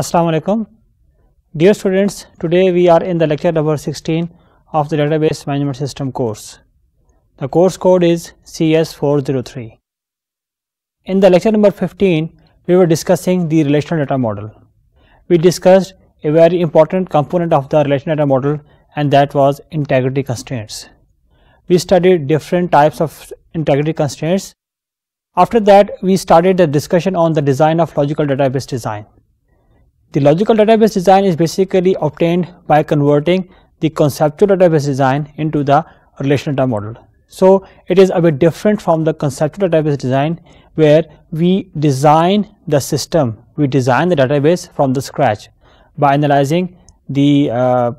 Assalamu alaikum. Dear students, today we are in the lecture number 16 of the database management system course. The course code is CS403. In the lecture number 15, we were discussing the relational data model. We discussed a very important component of the relational data model and that was integrity constraints. We studied different types of integrity constraints. After that, we started the discussion on the design of logical database design. The logical database design is basically obtained by converting the conceptual database design into the relational data model. So, it is a bit different from the conceptual database design where we design the system, we design the database from the scratch by analyzing the uh,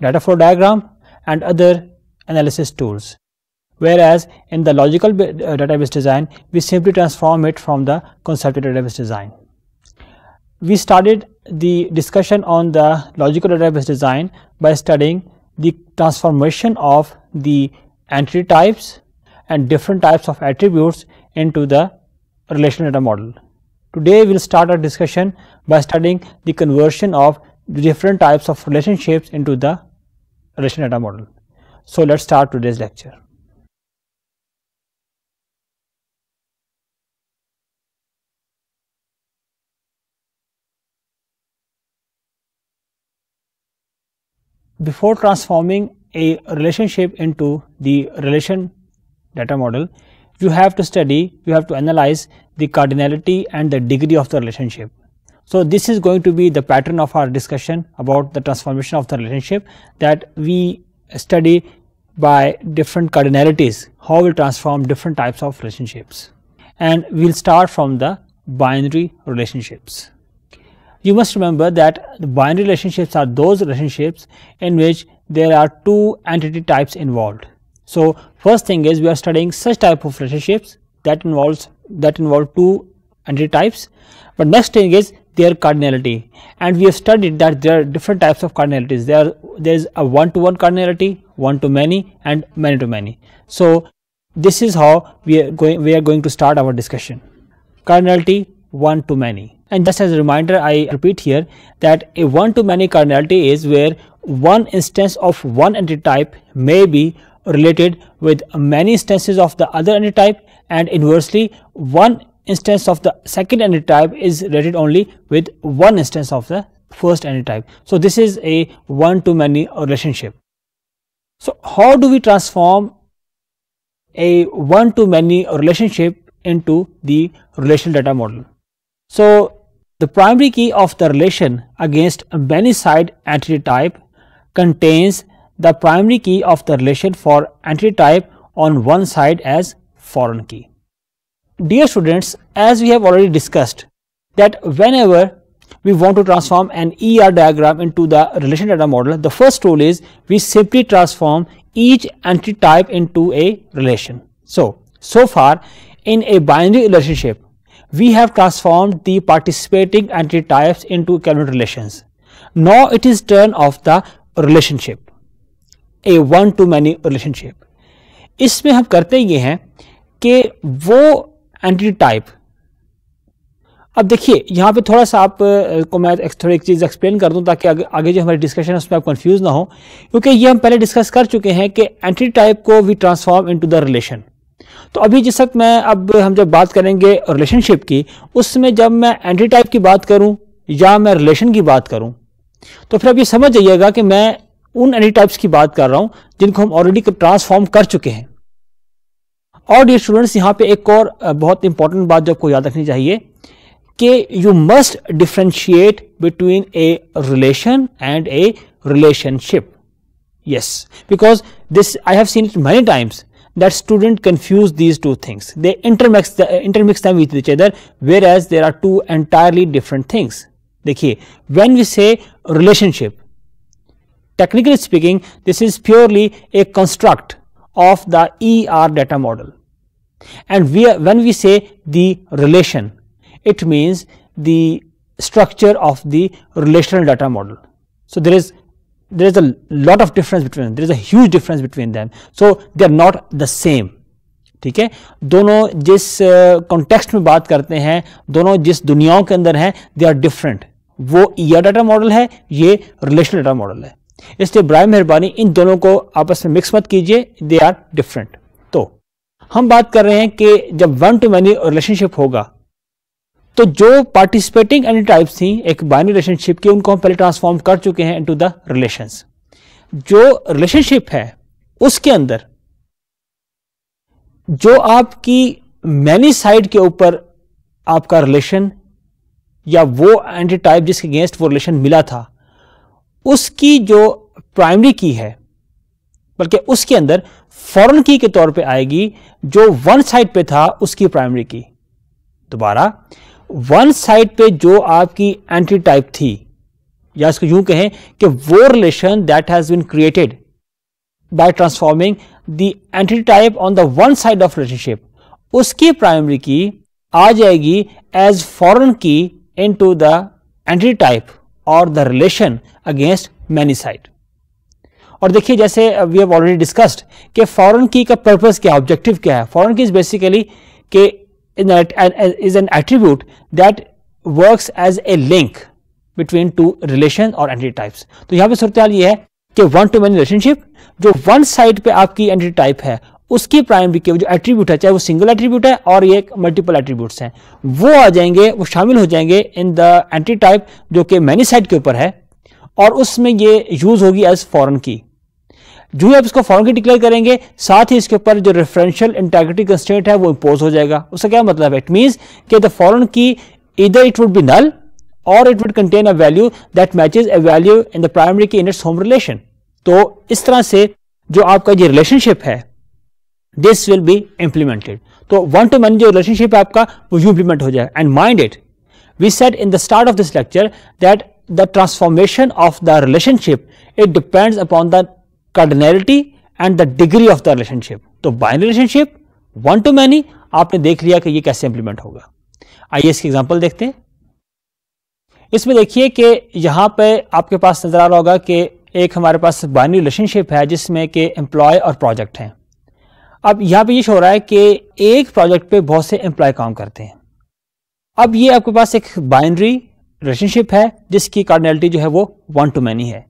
data flow diagram and other analysis tools. Whereas in the logical uh, database design, we simply transform it from the conceptual database design we started the discussion on the logical database design by studying the transformation of the entity types and different types of attributes into the relational data model. Today we will start our discussion by studying the conversion of different types of relationships into the relational data model. So let us start today's lecture. before transforming a relationship into the relation data model, you have to study, you have to analyze the cardinality and the degree of the relationship. So, this is going to be the pattern of our discussion about the transformation of the relationship that we study by different cardinalities, how we transform different types of relationships. And we will start from the binary relationships. You must remember that the binary relationships are those relationships in which there are two entity types involved. So, first thing is we are studying such type of relationships that involves that involve two entity types. But next thing is their cardinality and we have studied that there are different types of cardinalities. There, there is a one to one cardinality, one to many and many to many. So, this is how we are going, we are going to start our discussion. Cardinality one to many. And just as a reminder, I repeat here that a one to many cardinality is where one instance of one entity type may be related with many instances of the other entity type and inversely one instance of the second entity type is related only with one instance of the first entity type. So this is a one to many relationship. So how do we transform a one to many relationship into the relational data model? So, the primary key of the relation against many-side entity type contains the primary key of the relation for entity type on one side as foreign key. Dear students, as we have already discussed that whenever we want to transform an ER diagram into the relation data model, the first rule is we simply transform each entity type into a relation. So, so far in a binary relationship, we have transformed the participating entity types into equivalent relations. Now it is turn of the relationship, a one-to-many relationship. इसमें हम करते ये हैं कि वो entity type अब देखिए यहाँ पे थोड़ा सा आप को मैं थोड़ी एक चीज़ एक्सप्लेन कर दूँ ताकि आगे, आगे जो हमारी डिस्कशन है उसमें आप कंफ्यूज ना हो क्योंकि ये हम पहले डिस्कस कर चुके हैं कि एंटिटी टाइप को we transform into the relation तो अभी जिस वक्त मैं अब हम जब बात करेंगे रिलेशनशिप की उसमें जब मैं एंटी टाइप की बात करूं या मैं रिलेशन की बात करूं तो फिर अब ये समझ जाइएगा कि मैं उन एंटी टाइप्स की बात कर रहा हूं जिनको हम ऑलरेडी ट्रांसफॉर्म कर चुके हैं और डियर स्टूडेंट्स यहां पे एक और बहुत इंपॉर्टेंट बात जो आपको याद रखनी चाहिए कि you must differentiate between a relation and a relationship yes because this I have seen it many times that student confuse these two things. They intermix, the, intermix them with each other whereas there are two entirely different things. Dekhiye, when we say relationship, technically speaking, this is purely a construct of the ER data model. And we are, when we say the relation, it means the structure of the relational data model. So, there is there is a lot of difference between them there is a huge difference between them so they are not the same ठीक है दोनों जिस context uh, में बात करते हैं दोनों जिस दुनियाओं के अंदर हैं दे आर डिफरेंट वो ईयर डाटा मॉडल है ये रिलेशनल डाटा मॉडल है इसलिए बर मेहरबानी इन दोनों को आपस में मिक्स मत कीजिए दे आर डिफरेंट तो हम बात कर रहे हैं कि जब वन टू मैनी रिलेशनशिप होगा तो जो पार्टिसिपेटिंग एंटी टाइप्स थी एक बाइनरी रिलेशनशिप की उनको हम पहले ट्रांसफॉर्म कर चुके हैं इनटू द रिलेशंस जो रिलेशनशिप है उसके अंदर जो आपकी मैनी साइड के ऊपर आपका रिलेशन या वो एंटी टाइप जिसके अगेंस्ट वो रिलेशन मिला था उसकी जो प्राइमरी की है बल्कि उसके अंदर फॉरन की के तौर पे आएगी जो वन साइड पे था उसकी प्राइमरी की दोबारा वन साइड पे जो आपकी एंट्री टाइप थी या इसको यूं कहें कि वो relation that has been created by transforming the entity type on the one side of relationship उसकी प्राइमरी की आ जाएगी as foreign key into the entity type और the relation against many side और देखिए जैसे we have already discussed कि फॉरन की का पर्पज क्या ऑब्जेक्टिव क्या है फॉरन की इज बेसिकली कि is an, is an attribute that works as a link between two relation और एंटिटी टाइप्स तो यहाँ पे सूरत ये है कि वन टू मैनी रिलेशनशिप जो वन साइड पे आपकी एंटिटी टाइप है उसकी प्राइमरी के जो एट्रीब्यूट है चाहे वो सिंगल एट्रीब्यूट है और ये मल्टीपल एट्रीब्यूट्स हैं वो आ जाएंगे वो शामिल हो जाएंगे इन द एंटी टाइप जो कि मैनी साइड के ऊपर है और उसमें ये यूज होगी एज फॉरन की जो ही आप इसको फॉर्म की डिक्लेयर करेंगे साथ ही इसके ऊपर जो रेफरेंशियल इंटेग्रिटी कंस्टेंट है वो इम्पोज हो जाएगा उसका क्या मतलब है इट मीन्स के द फॉरन की इधर इट वुड बी नल और it would contain a value that matches a value in the primary key in its home relation तो इस तरह से जो आपका ये रिलेशनशिप है दिस विल बी इंप्लीमेंटेड तो वन टू मैन जो रिलेशनशिप है आपका वो यू इंप्लीमेंट हो जाए and mind it we said in the start of this lecture that the transformation of the relationship it depends upon the cardinality and the degree of the relationship तो binary relationship one to many आपने देख लिया कि ये कैसे implement होगा आइए इसके एग्जांपल देखते हैं इसमें देखिए कि यहां पे आपके पास नजर आ रहा होगा कि एक हमारे पास बाइनरी रिलेशनशिप है जिसमें कि एम्प्लॉय और प्रोजेक्ट हैं अब यहां पे ये हो रहा है कि एक प्रोजेक्ट पे बहुत से एम्प्लॉय काम करते हैं अब ये आपके पास एक बाइनरी रिलेशनशिप है जिसकी कार्डनैलिटी जो है वो वन टू मैनी है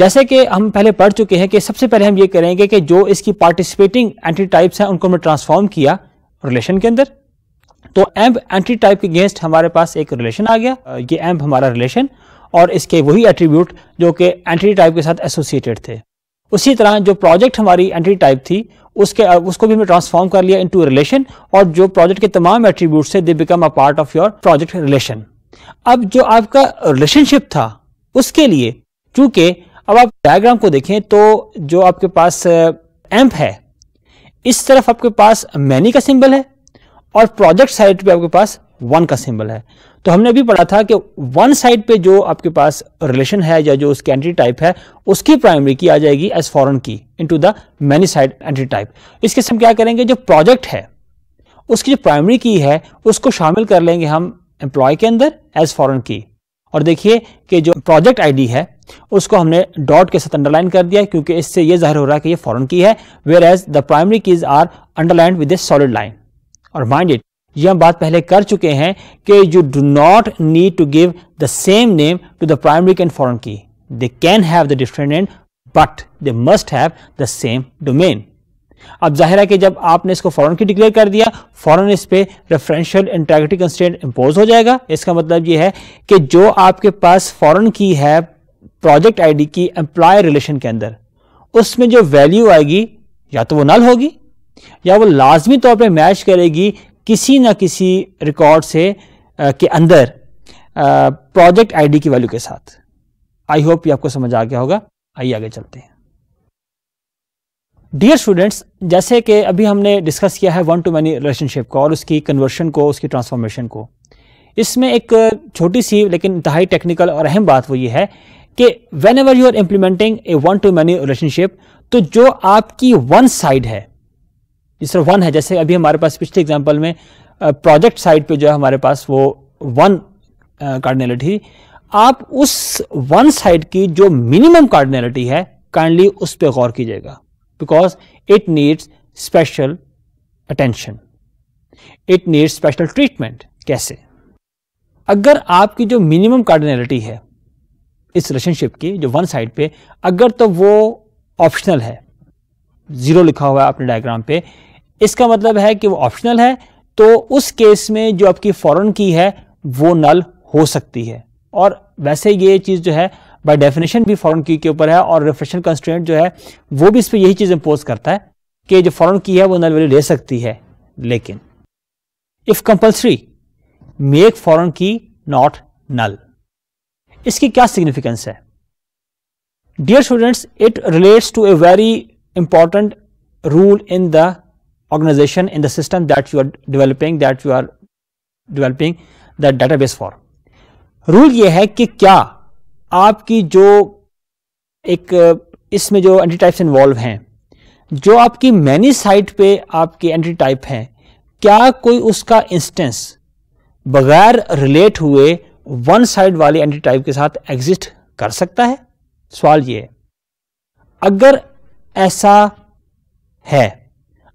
जैसे कि हम पहले पढ़ चुके हैं कि सबसे पहले हम ये करेंगे कि जो इसकी पार्टिसिपेटिंग एंटी टाइप्स हैं उनको हमने ट्रांसफॉर्म किया रिलेशन के अंदर तो एम्प एंटी टाइप के अगेंस्ट हमारे पास एक रिलेशन आ गया ये एम्प हमारा रिलेशन और इसके वही एट्रीब्यूट जो कि एंटी टाइप के साथ एसोसिएटेड थे उसी तरह जो प्रोजेक्ट हमारी एंटी टाइप थी उसके उसको भी हमने ट्रांसफॉर्म कर लिया इनटू रिलेशन और जो प्रोजेक्ट के तमाम एट्रीब्यूट थे they become a part of your project relation अब जो आपका रिलेशनशिप था उसके लिए चूंकि अब आप डायग्राम को देखें तो जो आपके पास एम्प है इस तरफ आपके पास मैनी का सिंबल है और प्रोजेक्ट साइड पे आपके पास वन का सिंबल है तो हमने अभी पढ़ा था कि वन साइड पे जो आपके पास रिलेशन है या जो उसकी एंट्री टाइप है उसकी प्राइमरी की आ जाएगी as foreign key to the many side entity type इसके हम क्या करेंगे जो प्रोजेक्ट है उसकी जो प्राइमरी की है उसको शामिल कर लेंगे हम एम्प्लॉय के अंदर एज फॉरन की और देखिए कि जो प्रोजेक्ट आईडी है उसको हमने डॉट के साथ अंडरलाइन कर दिया क्योंकि इससे यह जाहिर हो रहा है कि यह फॉरन की है whereas the primary keys are underline with a solid line और माइंड इट ये हम बात पहले कर चुके हैं कि you do not need to give the same name to the primary and foreign key they can have the different and but they must have the same domain अब जाहिर है कि जब आपने इसको फॉरन की डिक्लेयर कर दिया फॉरन इस पे रेफरेंशियल इंटेग्रिटी कंस्टेंट इंपोज हो जाएगा इसका मतलब यह है कि जो आपके पास फॉरन की है प्रोजेक्ट आईडी की एम्प्लॉय रिलेशन के अंदर उसमें जो वैल्यू आएगी या तो वो नल होगी या वो लाजमी तौर पर मैच करेगी किसी ना किसी रिकॉर्ड से आ, के अंदर प्रोजेक्ट आईडी की वैल्यू के साथ आई होप ये आपको समझ आ गया होगा आइए आगे चलते हैं डियर स्टूडेंट्स जैसे कि अभी हमने डिस्कस किया है वन टू मैनी रिलेशनशिप को और उसकी कन्वर्शन को उसकी ट्रांसफॉर्मेशन को इसमें एक छोटी सी लेकिन इंतहाई टेक्निकल और अहम बात वो ये है कि whenever you are implementing a one to many relationship तो जो आपकी वन साइड है जिस वन है जैसे अभी हमारे पास पिछले एग्जाम्पल में प्रोजेक्ट साइड पे जो है हमारे पास वो वन कार्डिनलिटी आप उस वन साइड की जो मिनिमम कार्डनेलिटी है काइंडली उस पर गौर कीजिएगा because it needs special attention it needs special treatment कैसे अगर आपकी जो मिनिमम कार्डनेलिटी है इस रिलेशनशिप की जो वन साइड पे अगर तो वो ऑप्शनल है ज़ीरो लिखा हुआ है अपने डायग्राम पे इसका मतलब है कि वो ऑप्शनल है तो उस केस में जो आपकी फॉरन की है वो नल हो सकती है और वैसे ये चीज़ जो है बाय डेफिनेशन भी फॉरन की के ऊपर है और रिफ्रेशन कंस्टेंट जो है वो भी इस पर यही चीज़ इंपोज करता है कि जो फॉरन की है वो नल वैल्यू ले सकती है लेकिन इफ कंपल्सरी मेक फॉरन की नॉट नल इसकी क्या सिग्निफिकेंस है dear students it relates to a very important rule in the in in the system that you are developing that you are developing the database for rule यह है कि क्या आपकी जो एक इसमें जो एंटी टाइप्स इन्वॉल्व हैं जो आपकी मैनी साइट पे आपके एंटी टाइप हैं क्या कोई उसका इंस्टेंस बगैर रिलेट हुए वन साइड वाले एंटी टाइप के साथ एग्जिस्ट कर सकता है सवाल ये है अगर ऐसा है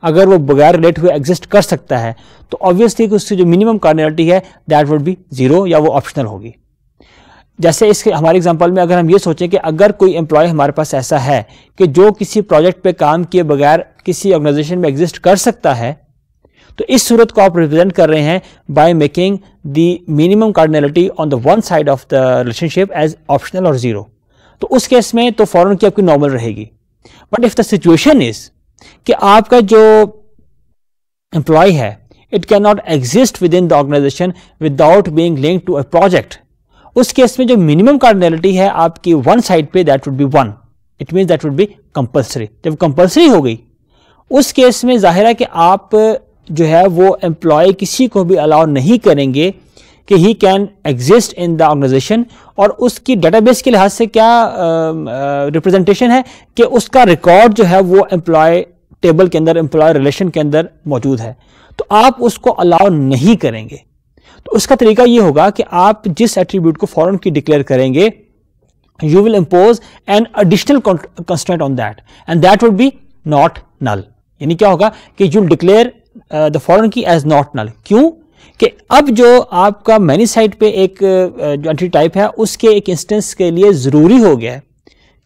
अगर वो बगैर रिलेट हुए एग्जिस्ट कर सकता है तो ऑब्वियसली उसकी जो मिनिमम कार्डिनलिटी है दैट वुड बी जीरो या वो ऑप्शनल होगी जैसे इसके हमारे एग्जांपल में अगर हम ये सोचें कि अगर कोई एम्प्लॉय हमारे पास ऐसा है कि जो किसी प्रोजेक्ट पे काम किए बगैर किसी ऑर्गेनाइजेशन में एग्जिस्ट कर सकता है तो इस सूरत को आप रिप्रेजेंट कर रहे हैं by making the minimum cardinality on the one side of the relationship as optional और जीरो तो उस केस में तो फॉरन की आपकी नॉर्मल रहेगी but if the situation is कि आपका जो एम्प्लॉय है it can not exist within the organisation without being link to a project उस केस में जो मिनिमम कार्डिनलिटी है आपकी वन साइड पे that would be one it mean that would be compulsory जब कंपल्सरी हो गई उस केस में जाहिर है कि आप जो है वो एम्प्लॉय किसी को भी अलाउ नहीं करेंगे कि he can exist in the organisation और उसकी डेटाबेस के लिहाज से क्या रिप्रेजेंटेशन है कि उसका रिकॉर्ड जो है वो एम्प्लॉय टेबल के अंदर एम्प्लॉय रिलेशन के अंदर मौजूद है तो आप उसको अलाउ नहीं करेंगे तो उसका तरीका ये होगा कि आप जिस एट्रीब्यूट को फॉरन की डिक्लेयर करेंगे you will impose an additional constant on that and that would be not null यानी क्या होगा कि you declare the foreign key as not null क्यों कि अब जो आपका मैनी साइट पे एक uh, जो एंट्री टाइप है उसके एक इंस्टेंस के लिए ज़रूरी हो गया है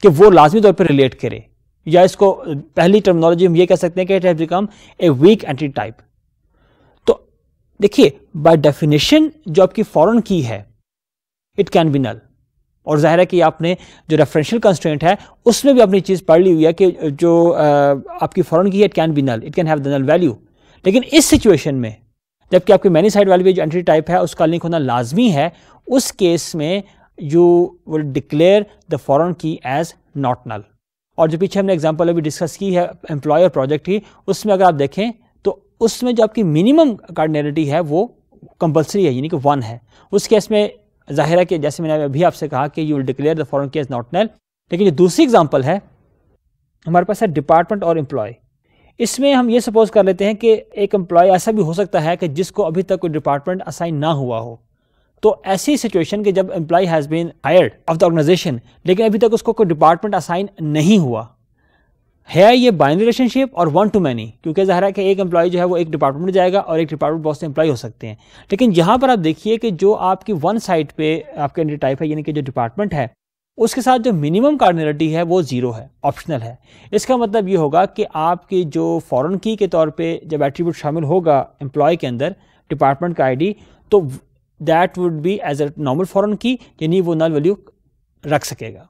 कि वो लाजमी तौर पर रिलेट करे या इसको uh, पहली टर्मिनोलॉजी हम ये कह सकते हैं कि it has become a weak entity type तो देखिए बाय डेफिनेशन जो आपकी फॉरन की है इट कैन बी नल और जाहिर है कि आपने जो रेफरेंशियल कंस्टेंट है उसमें भी आपने चीज़ पढ़ ली हुई है कि जो uh, आपकी फॉरन की है it can be null it can have the null value लेकिन इस सिचुएशन में जबकि आपकी मैनी साइड वाली भी जो एंट्री टाइप है उसका लिंक होना लाजमी है उस केस में you will declare the foreign key as not null और जो पीछे हमने एग्जाम्पल अभी डिस्कस की है एम्प्लॉयर प्रोजेक्ट की उसमें अगर आप देखें तो उसमें जो आपकी मिनिमम कार्डनेलिटी है वो कंपलसरी है यानी कि वन है उस केस में जाहिर है कि जैसे मैंने अभी आपसे कहा कि you will declare the foreign key as not null लेकिन जो दूसरी एग्जाम्पल है हमारे पास है डिपार्टमेंट और एम्प्लॉय इसमें हम ये सपोज कर लेते हैं कि एक एम्प्लॉय ऐसा भी हो सकता है कि जिसको अभी तक कोई डिपार्टमेंट असाइन ना हुआ हो तो ऐसी सिचुएशन के जब employee has been hired of the organisation लेकिन अभी तक उसको कोई डिपार्टमेंट असाइन नहीं हुआ है ये बाइन रिलेशनशिप और वन टू मैनी क्योंकि ज़ाहिर है कि एक एम्प्लॉय जो है वो एक डिपार्टमेंट में जाएगा और एक डिपार्टमेंट बहुत से एम्प्लॉय हो सकते हैं लेकिन यहाँ पर आप देखिए कि जो आपकी वन साइड पे आपके एंटी टाइप है यानी कि जो डिपार्टमेंट है उसके साथ जो मिनिमम कार्डनेलिटी है वो ज़ीरो है ऑप्शनल है इसका मतलब ये होगा कि आपकी जो फॉरेन की के तौर पे जब एट्रीब्यूट शामिल होगा एम्प्लॉय के अंदर डिपार्टमेंट का आईडी तो that would be as a normal foreign key यानी वो नल वैल्यू रख सकेगा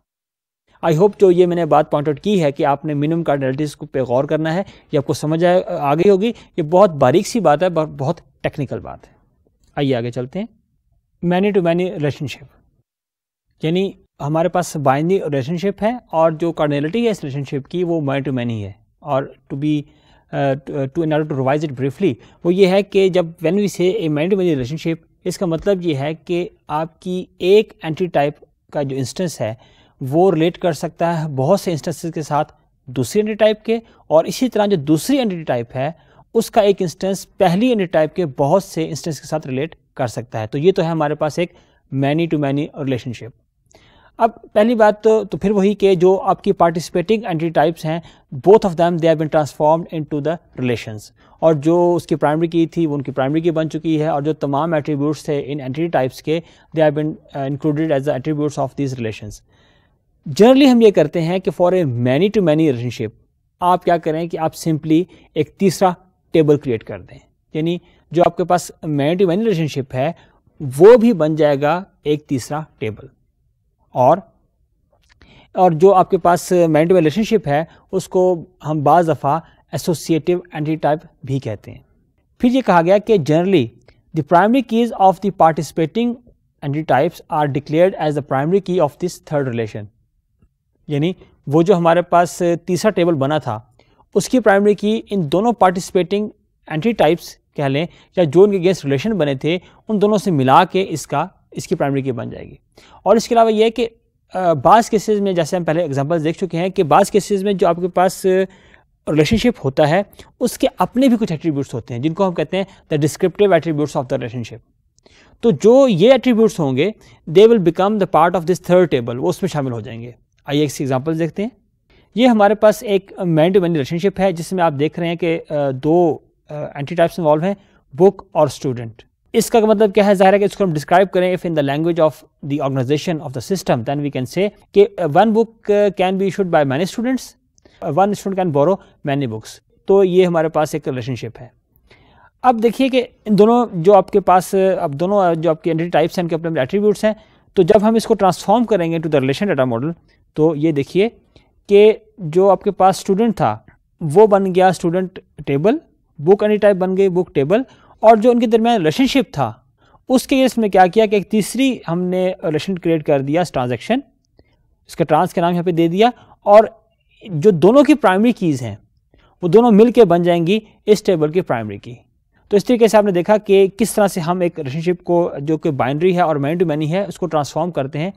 आई होप जो ये मैंने बात पॉइंट आउट की है कि आपने मिनिमम कार्डनेलिटीज पे गौर करना है ये आपको समझ आ, आ गई होगी ये बहुत बारीक सी बात है बहुत टेक्निकल बात है आइए आगे चलते हैं मैनी टू मैनी रिलेशनशिप यानी हमारे पास बाइंडिंग रिलेशनशिप है और जो कॉर्नेलिटी है इस रिलेशनशिप की वो मैन टू मैनी है और to be to in to revise it briefly वो ये है कि जब when we say a many to many relationship इसका मतलब ये है कि आपकी एक एंट्री टाइप का जो इंस्टेंस है वो रिलेट कर सकता है बहुत से इंस्टेंसेस के साथ दूसरी एंट्री टाइप के और इसी तरह जो दूसरी एंट्री टाइप है उसका एक इंस्टेंस पहली एंट्री टाइप के बहुत से इंस्टेंस के साथ रिलेट कर सकता है तो ये तो है हमारे पास एक मैनी टू मैनी रिलेशनशिप अब पहली बात तो, तो फिर वही कि जो आपकी पार्टिसिपेटिंग एंट्री टाइप्स हैं both of them they are been transform into the relation और जो उसकी प्राइमरी की थी वो उनकी प्राइमरी की बन चुकी है और जो तमाम एट्रीब्यूट्स थे इन एंट्री टाइप्स के they are been included as the attribute of these relation generally हम ये करते हैं कि for a many to many relationship आप क्या करें कि आप सिंपली एक तीसरा टेबल क्रिएट कर दें यानी जो आपके पास मैनी टू मैनी रिलेशनशिप है वो भी बन जाएगा एक तीसरा टेबल और और जो आपके पास मैंट uh, रिलेशनशिप है उसको हम बज़ दफ़ा एसोसिएटिव एंटी टाइप भी कहते हैं फिर ये कहा गया कि generally the primary keys of the participating entity types are declared as the primary key of this third relation यानी वो जो हमारे पास uh, तीसरा टेबल बना था उसकी प्राइमरी की इन दोनों पार्टिसिपेटिंग एंटी टाइप्स कह लें या जो इनके गेस्ट रिलेशन बने थे उन दोनों से मिला के इसका इसकी प्राइमरी की बन जाएगी और इसके अलावा यह है कि बाज़ केसेस में जैसे हम पहले एग्जांपल्स देख चुके हैं कि बाज़ केसेस में जो आपके पास रिलेशनशिप होता है उसके अपने भी कुछ एट्रीब्यूट्स होते हैं जिनको हम कहते हैं the descriptive attributes of the relationship तो जो ये एट्रीब्यूट्स होंगे they will become the part of this third table वो उसमें शामिल हो जाएंगे आइए इसकी एग्जाम्पल देखते हैं ये हमारे पास एक मैन टू मैन रिलेशनशिप है जिसमें आप देख रहे हैं कि दो एंटी टाइप्स इन्वॉल्व हैं बुक और स्टूडेंट इसका मतलब क्या है जाहिर है कि इसको हम डिस्क्राइब करें if in the language of the organization of the system then we can say कि one book can be issued by many students one student can borrow many books तो ये हमारे पास एक रिलेशनशिप है अब देखिए कि इन दोनों जो आपके पास uh, अब दोनों uh, जो आपके एंटिटी टाइप्स हैं उनके अपने एट्रीब्यूट्स हैं तो जब हम इसको ट्रांसफॉर्म करेंगे to the relation data model तो ये देखिए कि जो आपके पास स्टूडेंट था वो बन गया student table book entity type बन गई बुक टेबल और जो उनके दरमियान रिलेशनशिप था उसके केस में क्या किया कि एक तीसरी हमने रिलेशन क्रिएट कर दिया ट्रांजेक्शन इसका ट्रांस के नाम यहाँ पे दे दिया और जो दोनों की प्राइमरी कीज़ हैं वो दोनों मिल के बन जाएंगी इस टेबल की प्राइमरी की तो इस तरीके से आपने देखा कि किस तरह से हम एक रिलेशनशिप को जो कि बाइंड्री है और मैन टू मैनी है उसको ट्रांसफॉर्म करते हैं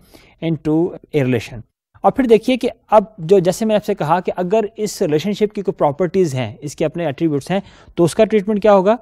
इन टू ए रिलेशन और फिर देखिए कि अब जो जैसे मैंने आपसे कहा कि अगर इस रिलेशनशिप की कोई प्रॉपर्टीज़ हैं इसके अपने एट्रीब्यूट्स हैं तो उसका ट्रीटमेंट क्या होगा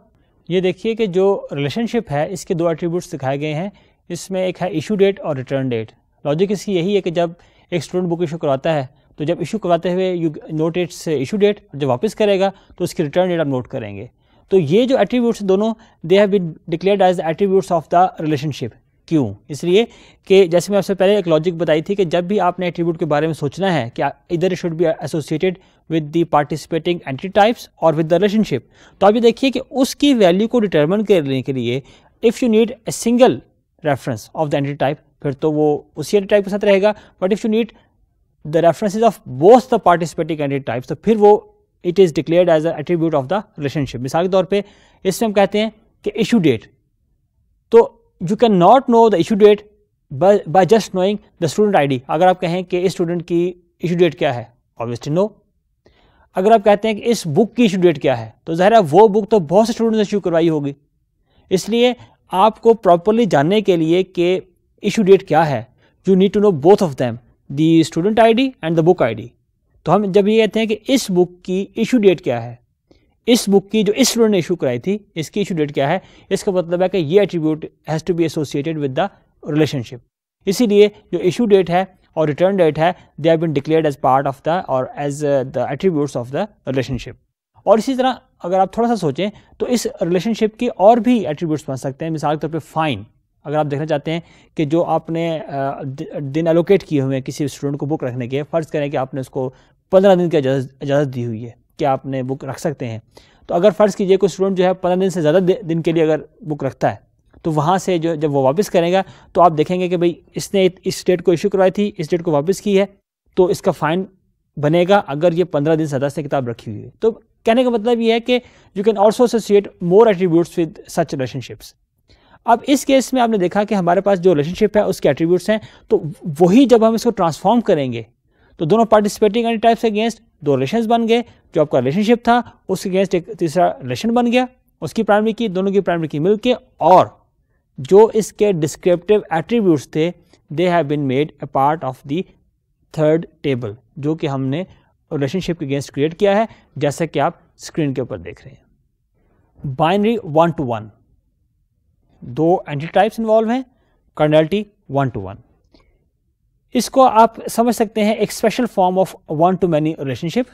ये देखिए कि जो रिलेशनशिप है इसके दो एट्रीब्यूट्स दिखाए गए हैं इसमें एक है इशू डेट और रिटर्न डेट लॉजिक इसकी यही है कि जब एक स्टूडेंट बुक इशू करवाता है तो जब इशू करवाते हुए you note its issue date और जब वापस करेगा तो उसकी रिटर्न डेट आप नोट करेंगे तो ये जो एट्रीब्यूट्स दोनों they have been declared as attributes of the relationship क्यों इसलिए कि जैसे मैं आपसे पहले एक लॉजिक बताई थी कि जब भी आपने एट्रीब्यूट के बारे में सोचना है कि इधर should be associated with the participating entity types और विद द रिलेशनशिप तो अब ये देखिए कि उसकी वैल्यू को डिटर्मन करने के लिए if you need a single reference of the entity type फिर तो वो उसी एंटी टाइप के साथ रहेगा but if you need the references of both the participating entity types तो फिर वो it is declared as attribute of the relationship मिसाल के तौर पर इसमें हम कहते हैं कि इशू डेट तो you can not know the issue date by just knowing the student I ID अगर आप कहें कि इस स्टूडेंट की इशू डेट क्या है ऑब्वियसली नो अगर आप कहते हैं कि इस बुक की इशू डेट क्या है तो ज़ाहिर है वो बुक तो बहुत से स्टूडेंट ने इशू करवाई होगी इसलिए आपको प्रॉपरली जानने के लिए कि इशू डेट क्या है you need to know both of them the student ID and the book ID तो हम जब ये कहते हैं कि इस बुक की इशू डेट क्या है इस बुक की जो इस स्टूडेंट ने इशू कराई थी इसकी इशू डेट क्या है इसका मतलब है कि ये attribute has to be associated with the relationship इसीलिए जो इशू डेट है और रिटर्न डेट है they have been declare as part of the और as the attributes of the relationship और इसी तरह अगर आप थोड़ा सा सोचें तो इस रिलेशनशिप के और भी एट्रीब्यूट्स बन सकते हैं मिसाल के तौर पर फाइन अगर आप देखना चाहते हैं कि जो आपने uh, दिन एलोकेट किए हुए हैं किसी स्टूडेंट को बुक रखने के फ़र्ज़ करें कि आपने उसको पंद्रह दिन की इजाज़त दी हुई है कि आपने बुक रख सकते हैं तो अगर फ़र्ज़ कीजिए कोई स्टूडेंट जो है पंद्रह दिन से ज़्यादा दिन के लिए अगर बुक रखता है तो वहाँ से जो जब वो वापस करेगा तो आप देखेंगे कि भाई इसने इस डेट को इशू करवाई थी इस डेट को वापस की है तो इसका फ़ाइन बनेगा अगर ये पंद्रह दिन से ज़्यादा से किताब रखी हुई है तो कहने का मतलब ये है कि you can also associate more attributes with such relationships अब इस केस में आपने देखा कि हमारे पास जो रिलेशनशिप है उसके एट्रीब्यूट्स हैं तो वही जब हम इसको ट्रांसफॉर्म करेंगे तो दोनों पार्टिसिपेटिंग एनी टाइप्स अगेंस्ट दो रिलेशन बन गए जो आपका रिलेशनशिप था उसके अगेंस्ट एक तीसरा रिलेशन बन गया उसकी प्राइमरी की दोनों की प्राइमरी की मिलके और जो इसके डिस्क्रिप्टिव एट्रीब्यूट्स थे they have been made a part of the third table जो कि हमने रिलेशनशिप के अगेंस्ट क्रिएट किया है जैसा कि आप स्क्रीन के ऊपर देख रहे हैं बाइनरी वन टू वन दो एंटी टाइप्स इन्वॉल्व हैं कर्नल्टी वन टू वन इसको आप समझ सकते हैं एक special form of one to many relationship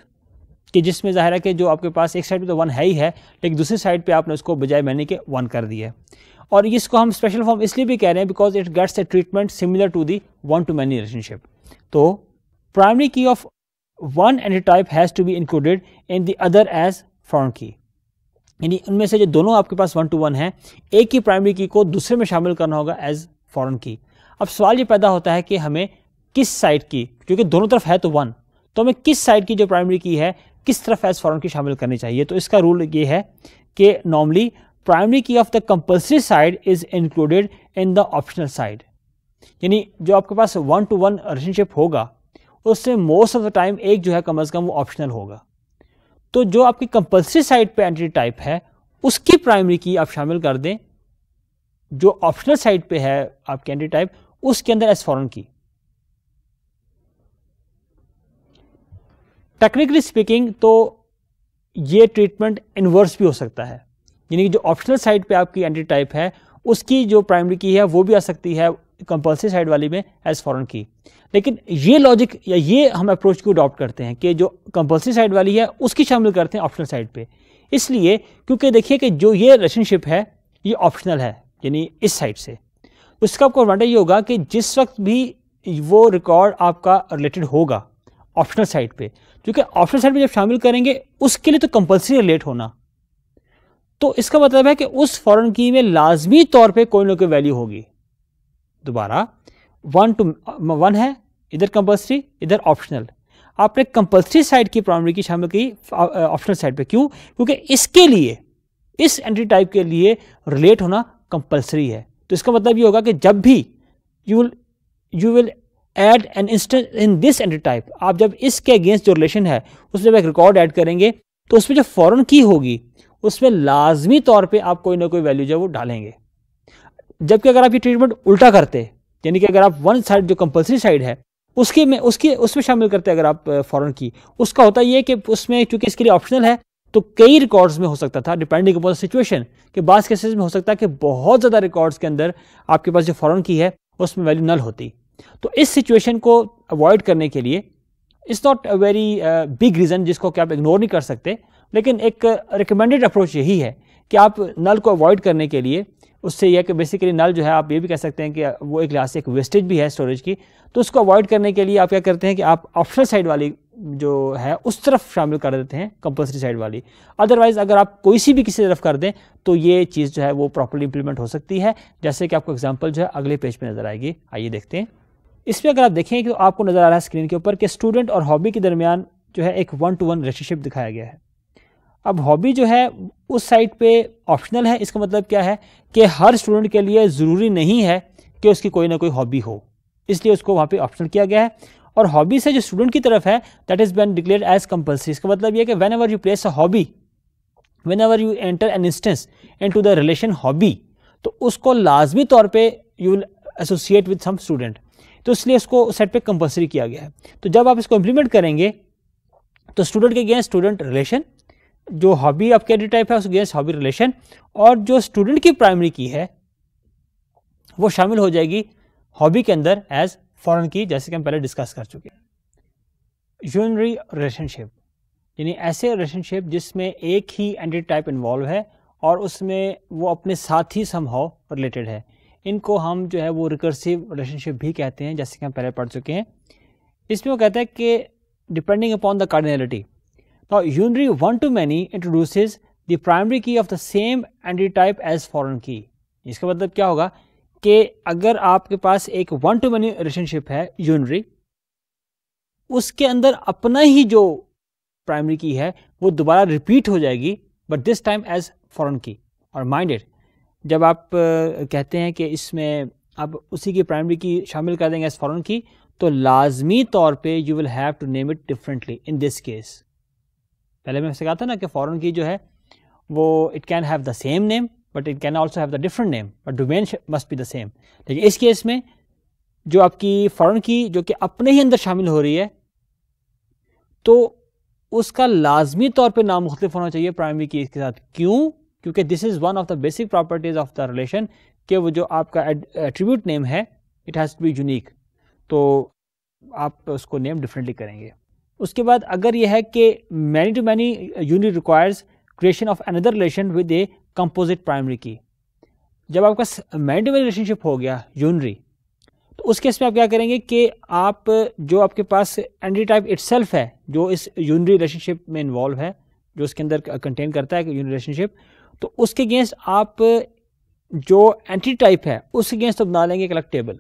कि जिसमें ज़ाहिर है कि जो आपके पास एक साइड पे तो वन है ही है लेकिन दूसरी साइड पे आपने उसको बजाय मैनी के वन कर दिया है और इसको हम स्पेशल फॉर्म इसलिए भी कह रहे हैं because it gets a treatment similar to the one to many relationship तो primary key of one entity type has to be included in the other as foreign key यानी उनमें से जो दोनों आपके पास वन टू वन है एक ही प्राइमरी की को दूसरे में शामिल करना होगा एज फॉरन की अब सवाल ये पैदा होता है कि हमें किस साइड की क्योंकि दोनों तरफ है तो वन तो हमें किस साइड की जो प्राइमरी की है किस तरफ एज फॉरन की शामिल करनी चाहिए तो इसका रूल ये है कि normally primary key of the compulsory side is included in the optional side यानी जो आपके पास वन टू वन रिलेशनशिप होगा उससे मोस्ट ऑफ द टाइम एक जो है कम अज़ कम वो ऑप्शनल होगा तो जो आपकी कंपल्सरी साइड पे एंट्री टाइप है उसकी प्राइमरी की आप शामिल कर दें जो ऑप्शनल साइड पे है आपकी एंट्री टाइप उसके अंदर एस फॉरन की टेक्निकली स्पीकिंग तो ये ट्रीटमेंट इन्वर्स भी हो सकता है यानी कि जो ऑप्शनल साइड पे आपकी एंट्री टाइप है उसकी जो प्राइमरी की है वो भी आ सकती है कंपल्सरी साइड वाली में एज फॉरन की लेकिन ये लॉजिक या ये हम अप्रोच को अडॉप्ट करते हैं कि जो कंपल्सरी साइड वाली है उसकी शामिल करते हैं ऑप्शनल साइड पे इसलिए क्योंकि देखिए कि जो ये रिलेशनशिप है ये ऑप्शनल है यानी इस साइड से उसका तो आपको एडवांटेज ये होगा कि जिस वक्त भी वो रिकॉर्ड आपका रिलेटेड होगा ऑप्शनल साइड पे क्योंकि ऑप्शनल साइड पे जब शामिल करेंगे उसके लिए तो कंपलसरी रिलेट होना तो इसका मतलब है कि उस फॉरन की में लाजमी तौर पे कोई ना कोई वैल्यू होगी दोबारा वन टू वन है इधर कंपल्सरी इधर ऑप्शनल आपने कंपल्सरी साइड की प्रॉब्लम की शामिल की ऑप्शनल uh, साइड uh, पे क्यों क्योंकि इसके लिए इस एंट्री टाइप के लिए रिलेट होना कंपल्सरी है तो इसका मतलब ये होगा कि जब भी you will you will add an instance in this entity type आप जब इसके अगेंस्ट जो रिलेशन है उसमें जब एक रिकॉर्ड एड करेंगे तो उसमें जो फॉरन की होगी उसमें लाजमी तौर पे आप कोई ना कोई वैल्यू जो वो डालेंगे जबकि अगर आप ये ट्रीटमेंट उल्टा करते यानी कि अगर आप वन साइड जो कंपलसरी साइड है उसके में उसके उसमें शामिल करते अगर आप फॉरन की उसका होता यह कि उसमें चूंकि इसके लिए ऑप्शनल है तो कई रिकॉर्ड्स में हो सकता था डिपेंडिंग अपॉन सिचुएशन कि बास केसेस में हो सकता है कि बहुत ज़्यादा रिकॉर्ड्स के अंदर आपके पास जो फॉरन की है उसमें वैल्यू नल होती तो इस सिचुएशन को अवॉइड करने के लिए it's not a very big reason जिसको कि आप इग्नोर नहीं कर सकते लेकिन एक रिकमेंडेड अप्रोच यही है कि आप नल को अवॉइड करने के लिए उससे यह कि बेसिकली नल जो है आप ये भी कह सकते हैं कि वो एक लिहाज से एक वेस्टेज भी है स्टोरेज की तो उसको अवॉइड करने के लिए आप क्या करते हैं कि आप ऑप्शनल साइड वाली जो है उस तरफ शामिल कर देते हैं कंपलसरी साइड वाली अदरवाइज़ अगर आप कोई सी भी किसी तरफ कर दें तो ये चीज़ जो है वो प्रॉपरली इंप्लीमेंट हो सकती है जैसे कि आपको एग्जाम्पल जो है अगले पेज पर पे नज़र आएगी आइए देखते हैं इसमें अगर आप देखें तो आपको नज़र आ रहा है स्क्रीन के ऊपर कि स्टूडेंट और हॉबी के दरमियान जो है एक वन टू वन रिलेशनशिप दिखाया गया है अब हॉबी जो है उस साइट पे ऑप्शनल है इसका मतलब क्या है कि हर स्टूडेंट के लिए ज़रूरी नहीं है कि उसकी कोई ना कोई हॉबी हो इसलिए उसको वहाँ पे ऑप्शनल किया गया है और हॉबी से जो स्टूडेंट की तरफ है that is been declare as compulsory इसका मतलब यह कि whenever you place a hobby whenever you enter an instance into the relation hobby तो उसको लाजमी तौर पर you will associate with some student तो इसलिए उसको उस सेट पे कंपलसरी किया गया है तो जब आप इसको इम्प्लीमेंट करेंगे तो स्टूडेंट के गए स्टूडेंट रिलेशन जो हॉबी आपके एडी टाइप है उस अगेंस्ट हॉबी रिलेशन और जो स्टूडेंट की प्राइमरी की है वो शामिल हो जाएगी हॉबी के अंदर एज फॉरन की जैसे कि हम पहले डिस्कस कर चुके हैं यूनरी रिलेशनशिप यानी ऐसे रिलेशनशिप जिसमें एक ही एंटी टाइप इन्वॉल्व है और उसमें वो अपने साथ ही समहाव रिलेटेड है इनको हम जो है वो रिकर्सिव रिलेशनशिप भी कहते हैं जैसे कि हम पहले पढ़ चुके हैं इसमें वो कहते हैं कि depending upon the cardinality Now unary one-to-many introduces the primary key of the same entity type as foreign key. इसका मतलब क्या होगा कि अगर आपके पास एक वन टू मैनी रिलेशनशिप है यूनरी उसके अंदर अपना ही जो प्राइमरी की है वो दोबारा रिपीट हो जाएगी but this time as foreign key और माइंडेड जब आप कहते हैं कि इसमें आप उसी की प्राइमरी की शामिल कर देंगे एज फॉरन की तो लाजमी तौर पे you will have to name it differently in this case पहले मैं से कहा था ना कि फ़ॉरन की जो है वो it can have the same name but it can also have the different name but domain must be the same लेकिन इस केस में जो आपकी फ़ॉरन की जो कि अपने ही अंदर शामिल हो रही है तो उसका लाजमी तौर पे नाम मुख्तफ होना चाहिए प्राइमरी की के साथ क्यों क्योंकि this is one of the basic properties of the relation कि वो जो आपका एट्रीब्यूट नेम है it has to be unique तो आप उसको नेम डिफरेंटली करेंगे उसके बाद अगर यह है कि many to many unary requires creation of another relation with a composite primary key जब आपका मैनी टू मैनी रिलेशनशिप हो गया यूनरी तो उस केस में आप क्या करेंगे कि आप जो आपके पास एंट्री टाइप इट है जो इस यूनरी रिलेशनशिप में इन्वॉल्व है जो उसके अंदर कंटेन uh, करता है यूनरी रिलेशनशिप तो उसके अगेंस्ट आप जो एंट्री टाइप है उसके अगेंस्ट तो बना लेंगे एक अलग टेबल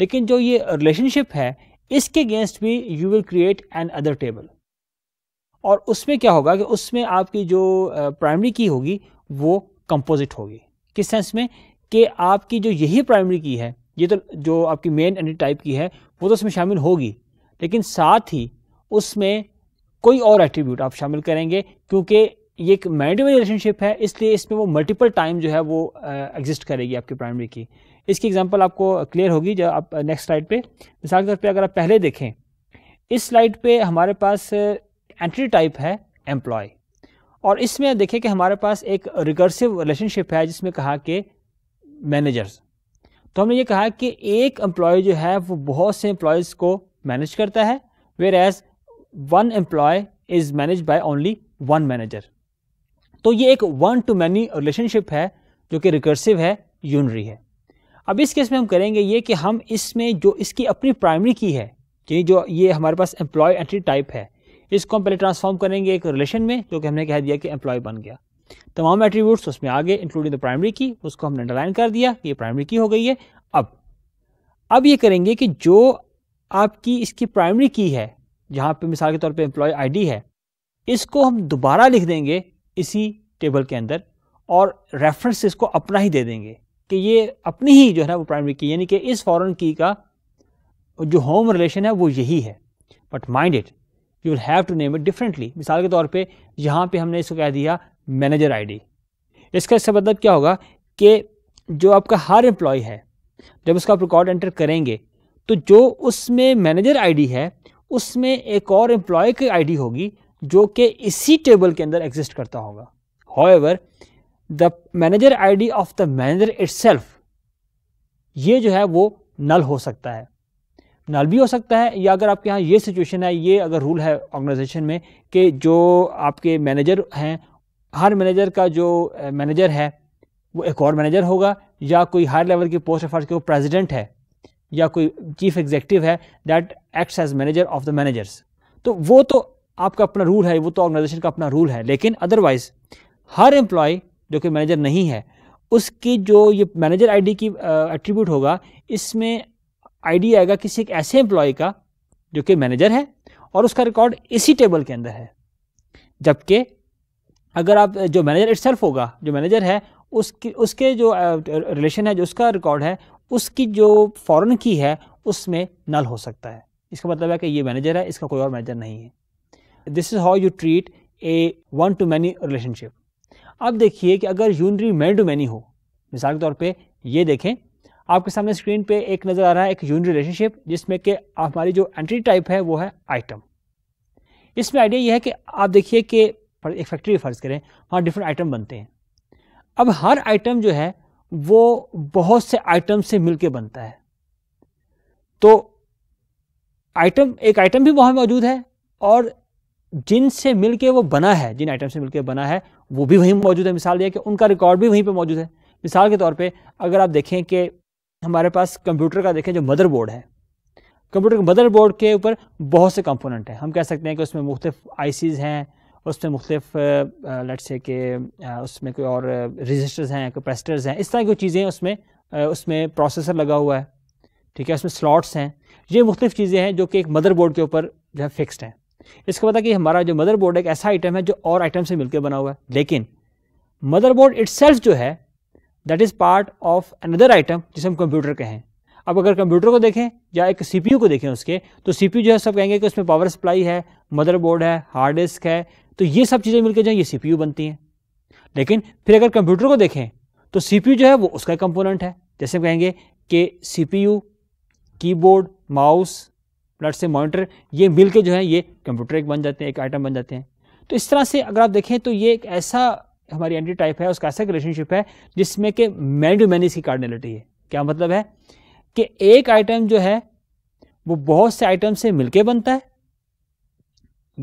लेकिन जो ये रिलेशनशिप है इसके अगेंस्ट भी you will create another table और उसमें क्या होगा कि उसमें आपकी जो प्राइमरी की होगी वो कंपोजिट होगी किस सेंस में कि आपकी जो यही प्राइमरी की है ये तो जो आपकी मेन एंटिटी टाइप की है वो तो उसमें शामिल होगी लेकिन साथ ही उसमें कोई और एट्रीब्यूट आप शामिल करेंगे क्योंकि ये एक मैंडेटरी रिलेशनशिप है इसलिए इसमें वो मल्टीपल टाइम जो है वो एग्जिस्ट करेगी आपकी प्राइमरी की इसकी एग्जांपल आपको क्लियर होगी जब आप नेक्स्ट स्लाइड पे मिसाल के तौर पर अगर आप पहले देखें इस स्लाइड पे हमारे पास एंट्री टाइप है एम्प्लॉय और इसमें देखें कि हमारे पास एक रिकर्सिव रिलेशनशिप है जिसमें कहा कि मैनेजर्स तो हमने ये कहा कि एक एम्प्लॉय जो है वो बहुत से एम्प्लॉयज़ को मैनेज करता है whereas one employee is manage by only one manager तो ये एक वन टू मैनी रिलेशनशिप है जो कि रिकर्सिव है यूनरी है अब इस केस में हम करेंगे ये कि हम इसमें जो इसकी अपनी प्राइमरी की है कि जो ये हमारे पास एम्प्लॉय एंट्री टाइप है इसको हम पहले ट्रांसफॉर्म करेंगे एक रिलेशन में जो कि हमने कह दिया कि एम्प्लॉय बन गया तमाम एट्रीब्यूट्स उसमें आ गए इंक्लूडिंग द प्राइमरी की उसको हमने अंडरलाइन कर दिया कि ये प्राइमरी की हो गई है अब अब ये करेंगे कि जो आपकी इसकी प्राइमरी की है जहाँ पर मिसाल के तौर पर एम्प्लॉय आई है इसको हम दोबारा लिख देंगे इसी टेबल के अंदर और रेफरेंस इसको अपना ही दे देंगे कि ये अपनी ही जो है ना वो प्राइमरी की यानी कि इस फॉरन की का जो होम रिलेशन है वो यही है but mind it you will have to name it differently मिसाल के तौर पे यहाँ पे हमने इसको कह दिया मैनेजर आईडी इसका इसका मतलब क्या होगा कि जो आपका हर एम्प्लॉय है जब उसका आप रिकॉर्ड एंटर करेंगे तो जो उसमें मैनेजर आईडी है उसमें एक और एम्प्लॉय की आईडी होगी जो कि इसी टेबल के अंदर एग्जिस्ट करता होगा how the manager ID of the manager self ये जो है वो नल हो सकता है नल भी हो सकता है या अगर आपके यहाँ ये सिचुएशन है ये अगर रूल है ऑर्गेनाइजेशन में कि जो आपके मैनेजर हैं हर मैनेजर का जो मैनेजर है वो एक और मैनेजर होगा या कोई हाई लेवल की पोस्ट ऑफ के वो प्रेजिडेंट है या कोई चीफ एग्जीक्यूटिव है that acts as manager of the managers तो वो तो आपका अपना रूल है वो तो ऑर्गेनाइजेशन का अपना रूल है लेकिन अदरवाइज हर एम्प्लॉय जो कि मैनेजर नहीं है उसकी जो ये मैनेजर आईडी की एट्रीब्यूट होगा इसमें आईडी आएगा किसी एक ऐसे एम्प्लॉय का जो कि मैनेजर है और उसका रिकॉर्ड इसी टेबल के अंदर है जबकि अगर आप जो मैनेजर इट होगा जो मैनेजर है उसकी उसके जो रिलेशन है जो उसका रिकॉर्ड है उसकी जो फॉरन की है उसमें नल हो सकता है इसका मतलब है कि ये मैनेजर है इसका कोई और मैनेजर नहीं है this is how you treat a one to many relationship अब देखिए कि अगर यूनरी मैनी हो मिसाल के तौर पे ये देखें आपके सामने स्क्रीन पे एक नज़र आ रहा है एक यूनरी रिलेशनशिप जिसमें कि हमारी जो एंट्री टाइप है वो है आइटम इसमें आइडिया यह है कि आप देखिए कि एक फैक्ट्री फ़र्ज़ करें वहाँ डिफरेंट आइटम बनते हैं अब हर आइटम जो है वो बहुत से आइटम से मिलकर बनता है तो आइटम एक आइटम भी वहाँ मौजूद है और जिनसे मिलके वो बना है जिन आइटम से मिलके बना है वो भी वहीं मौजूद है मिसाल दिया कि उनका रिकॉर्ड भी वहीं पे मौजूद है मिसाल के तौर पे अगर आप देखें कि हमारे पास कंप्यूटर का देखें जो मदरबोर्ड है कंप्यूटर के मदरबोर्ड के ऊपर बहुत से कंपोनेंट हैं हम कह सकते हैं कि उसमें मुख्तफ आईसीज़ हैं उसमें मुख्तफ लट से के उसमें कोई और रजिस्टर्स हैं कैपेसिटर्स हैं इस तरह की चीज़ें उसमें उसमें प्रोसेसर लगा हुआ है ठीक है उसमें स्लॉट्स हैं ये मुख्तफ चीज़ें हैं जो कि एक मदरबोर्ड के ऊपर जो है फिक्स्ड हैं इसको पता मतलब कि हमारा जो मदरबोर्ड एक ऐसा आइटम है जो और आइटम से मिलकर बना हुआ है लेकिन मदरबोर्ड इट जो है that is part of another item जिसे हम कंप्यूटर कहें अब अगर कंप्यूटर को देखें या एक सीपीयू को देखें उसके तो सीपीयू जो है सब कहेंगे कि उसमें पावर सप्लाई है मदरबोर्ड है हार्ड डिस्क है तो ये सब चीज़ें मिलकर जो है ये सीपीयू बनती हैं लेकिन फिर अगर कंप्यूटर को देखें तो सीपीयू जो है वो उसका कंपोनेंट है जैसे कहेंगे कि सीपीयू कीबोर्ड माउस प्लट से मॉनिटर ये मिल जो है ये कंप्यूटर एक बन जाते हैं एक आइटम बन जाते हैं तो इस तरह से अगर आप देखें तो ये एक ऐसा हमारी एंटी टाइप है उसका ऐसा रिलेशनशिप है जिसमें कि मैन टू मैन इसकी कार्डिनलिटी है क्या मतलब है कि एक आइटम जो है वो बहुत से आइटम से मिलके बनता है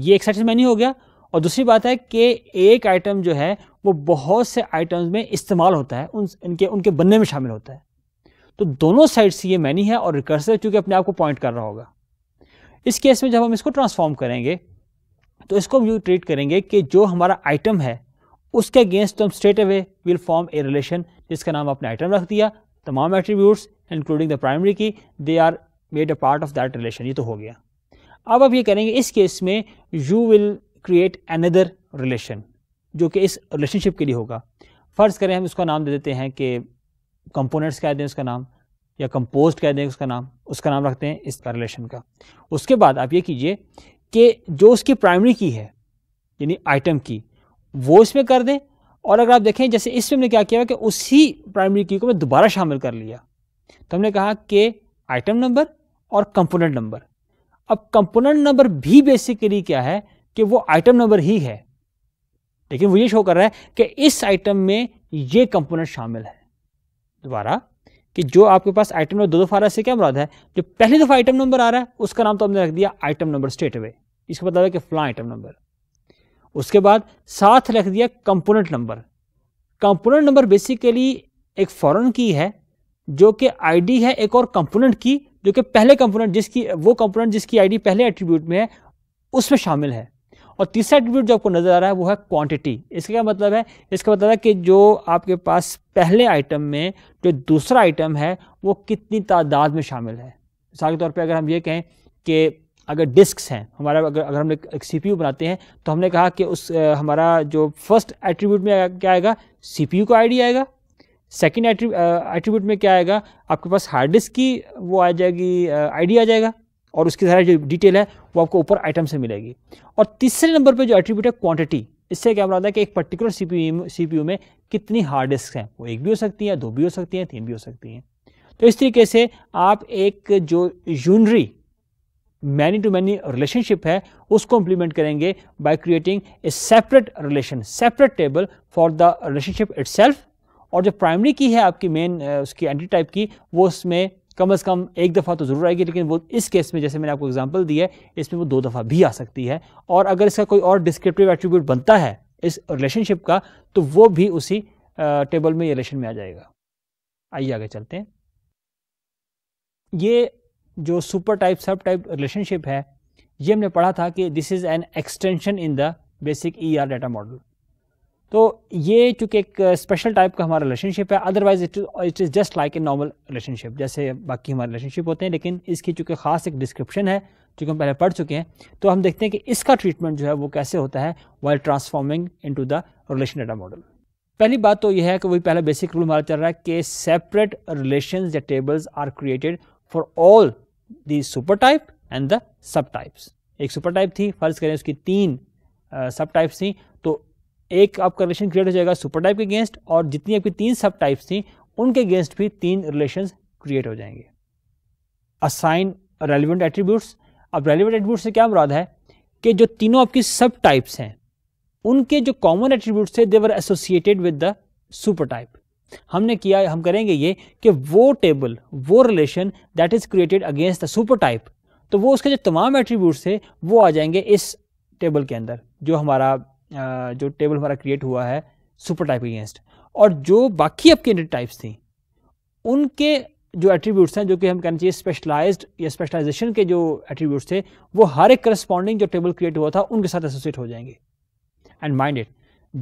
ये एक साइड से मैनी हो गया और दूसरी बात है कि एक आइटम जो है वो बहुत से आइटम्स में इस्तेमाल होता है उन इनके उनके बनने में शामिल होता है तो दोनों साइड से ये मैनी है और रिकर्सिव क्योंकि अपने आप को पॉइंट कर रहा होगा इस केस में जब हम इसको ट्रांसफॉर्म करेंगे तो इसको हम यू ट्रीट करेंगे कि जो हमारा आइटम है उसके अगेंस्ट तो हम straight away will form a relation जिसका नाम अपने आइटम रख दिया तमाम attributes including the primary key they are made a part of that relation ये तो हो गया अब आप ये करेंगे इस केस में you will create another relation जो कि इस रिलेशनशिप के लिए होगा फ़र्ज़ करें हम उसका नाम दे देते हैं कि कंपोनेंट्स कह दें उसका नाम या कंपोस्ट कह दें उसका नाम उसका नाम रखते हैं इस रिलेशन का उसके बाद आप ये कीजिए कि जो उसकी प्राइमरी की है यानी आइटम की वो इसमें कर दें और अगर आप देखें जैसे इसमें हमने क्या किया कि उसी प्राइमरी की को मैं दोबारा शामिल कर लिया तो हमने कहा कि आइटम नंबर और कंपोनेंट नंबर अब कंपोनेंट नंबर भी बेसिकली क्या है कि वो आइटम नंबर ही है लेकिन वो ये शो कर रहा है कि इस आइटम में ये कंपोनेंट शामिल है दोबारा कि जो आपके पास आइटम नंबर दो दो फारा से क्या मुराद है जो पहली दफ़ा आइटम नंबर आ रहा है उसका नाम तो हमने रख दिया आइटम नंबर स्टेट वे इसका मतलब है कि फला आइटम नंबर उसके बाद साथ रख दिया component number component number basically एक फॉरन की है जो कि आईडी है एक और कंपोनेंट की जो कि पहले कंपोनेंट जिसकी वो कंपोनेंट जिसकी आईडी पहले एट्रीब्यूट में है उसमें शामिल है और तीसरा एट्रीब्यूट जो आपको नज़र आ रहा है वो है क्वांटिटी इसका क्या मतलब है इसका मतलब है कि जो आपके पास पहले आइटम में जो दूसरा आइटम है वो कितनी तादाद में शामिल है मिसाल के तौर पर अगर हम ये कहें कि अगर डिस्क हैं हमारा अगर अगर हम एक सी बनाते हैं तो हमने कहा कि उस हमारा जो फर्स्ट एट्रीब्यूट में क्या आएगा सी का आई आएगा सेकेंड एट्रीब्यूट में क्या आएगा आपके पास हार्ड डिस्क की वो आ जाएगी आईडी आ जाएगा और उसकी सारी जो डिटेल है वो आपको ऊपर आइटम से मिलेगी और तीसरे नंबर पर जो एट्रीब्यूट है क्वांटिटी इससे क्या बताता है कि एक पर्टिकुलर सीपीयू सीपीयू में कितनी हार्ड डिस्क हैं वो एक भी हो सकती है दो भी हो सकती हैं तीन भी हो सकती हैं तो इस तरीके से आप एक जो unary many to many relationship है उसको इंप्लीमेंट करेंगे by creating a separate relation separate table for the relationship itself और जो प्राइमरी की है आपकी मेन उसकी एंटी टाइप की वो उसमें कम अज़ कम एक दफ़ा तो ज़रूर आएगी लेकिन वो इस केस में जैसे मैंने आपको एग्जांपल दी है इसमें वो दो दफ़ा भी आ सकती है और अगर इसका कोई और डिस्क्रिप्टिव एट्रीब्यूट बनता है इस रिलेशनशिप का तो वो भी उसी टेबल में रिलेशन में आ जाएगा आइए आगे चलते हैं ये जो super type sub type relationship है ये हमने पढ़ा था कि this is an extension in the basic E R data model तो ये चूंकि एक स्पेशल टाइप का हमारा रिलेशनशिप है otherwise it it is just like a normal relationship जैसे बाकी हमारे रिलेशनशिप होते हैं लेकिन इसकी चूंकि खास एक डिस्क्रिप्शन है चूँकि हम पहले पढ़ चुके हैं तो हम देखते हैं कि इसका ट्रीटमेंट जो है वो कैसे होता है while transforming in the relation data model पहली बात तो यह है कि वही पहला बेसिक रूल हमारा चल रहा है कि सेपरेट रिलेशन या tables are created for all the super type and the sub types एक सुपर टाइप थी फर्ज करें उसकी तीन सब टाइप्स थी एक आपका रिलेशन क्रिएट हो जाएगा सुपर टाइप के अगेंस्ट और जितनी आपकी तीन सब टाइप्स थी उनके अगेंस्ट भी तीन रिलेशन क्रिएट हो जाएंगे असाइन रेलिवेंट एट्रीब्यूट्स अब रेलिवेंट एट्रीब्यूट से क्या मुराद है कि जो तीनों आपकी सब टाइप्स हैं उनके जो कॉमन एट्रीब्यूट्स थे they're associated with the super type हमने किया हम करेंगे ये कि वो टेबल वो relation that is created against the super type तो वो उसके जो तमाम एट्रीब्यूट्स थे वो आ जाएंगे इस टेबल के अंदर जो हमारा जो टेबल हमारा क्रिएट हुआ है सुपर टाइप अगेंस्ट और जो बाकी आपकी एंटिटी टाइप्स थी उनके जो एट्रीब्यूट्स हैं जो कि हम कहना चाहिए स्पेशलाइज या स्पेशलाइजेशन के जो एट्रीब्यूट्स थे वो हर एक करस्पॉन्डिंग जो टेबल क्रिएट हुआ था उनके साथ एसोसिएट हो जाएंगे एंड माइंड इट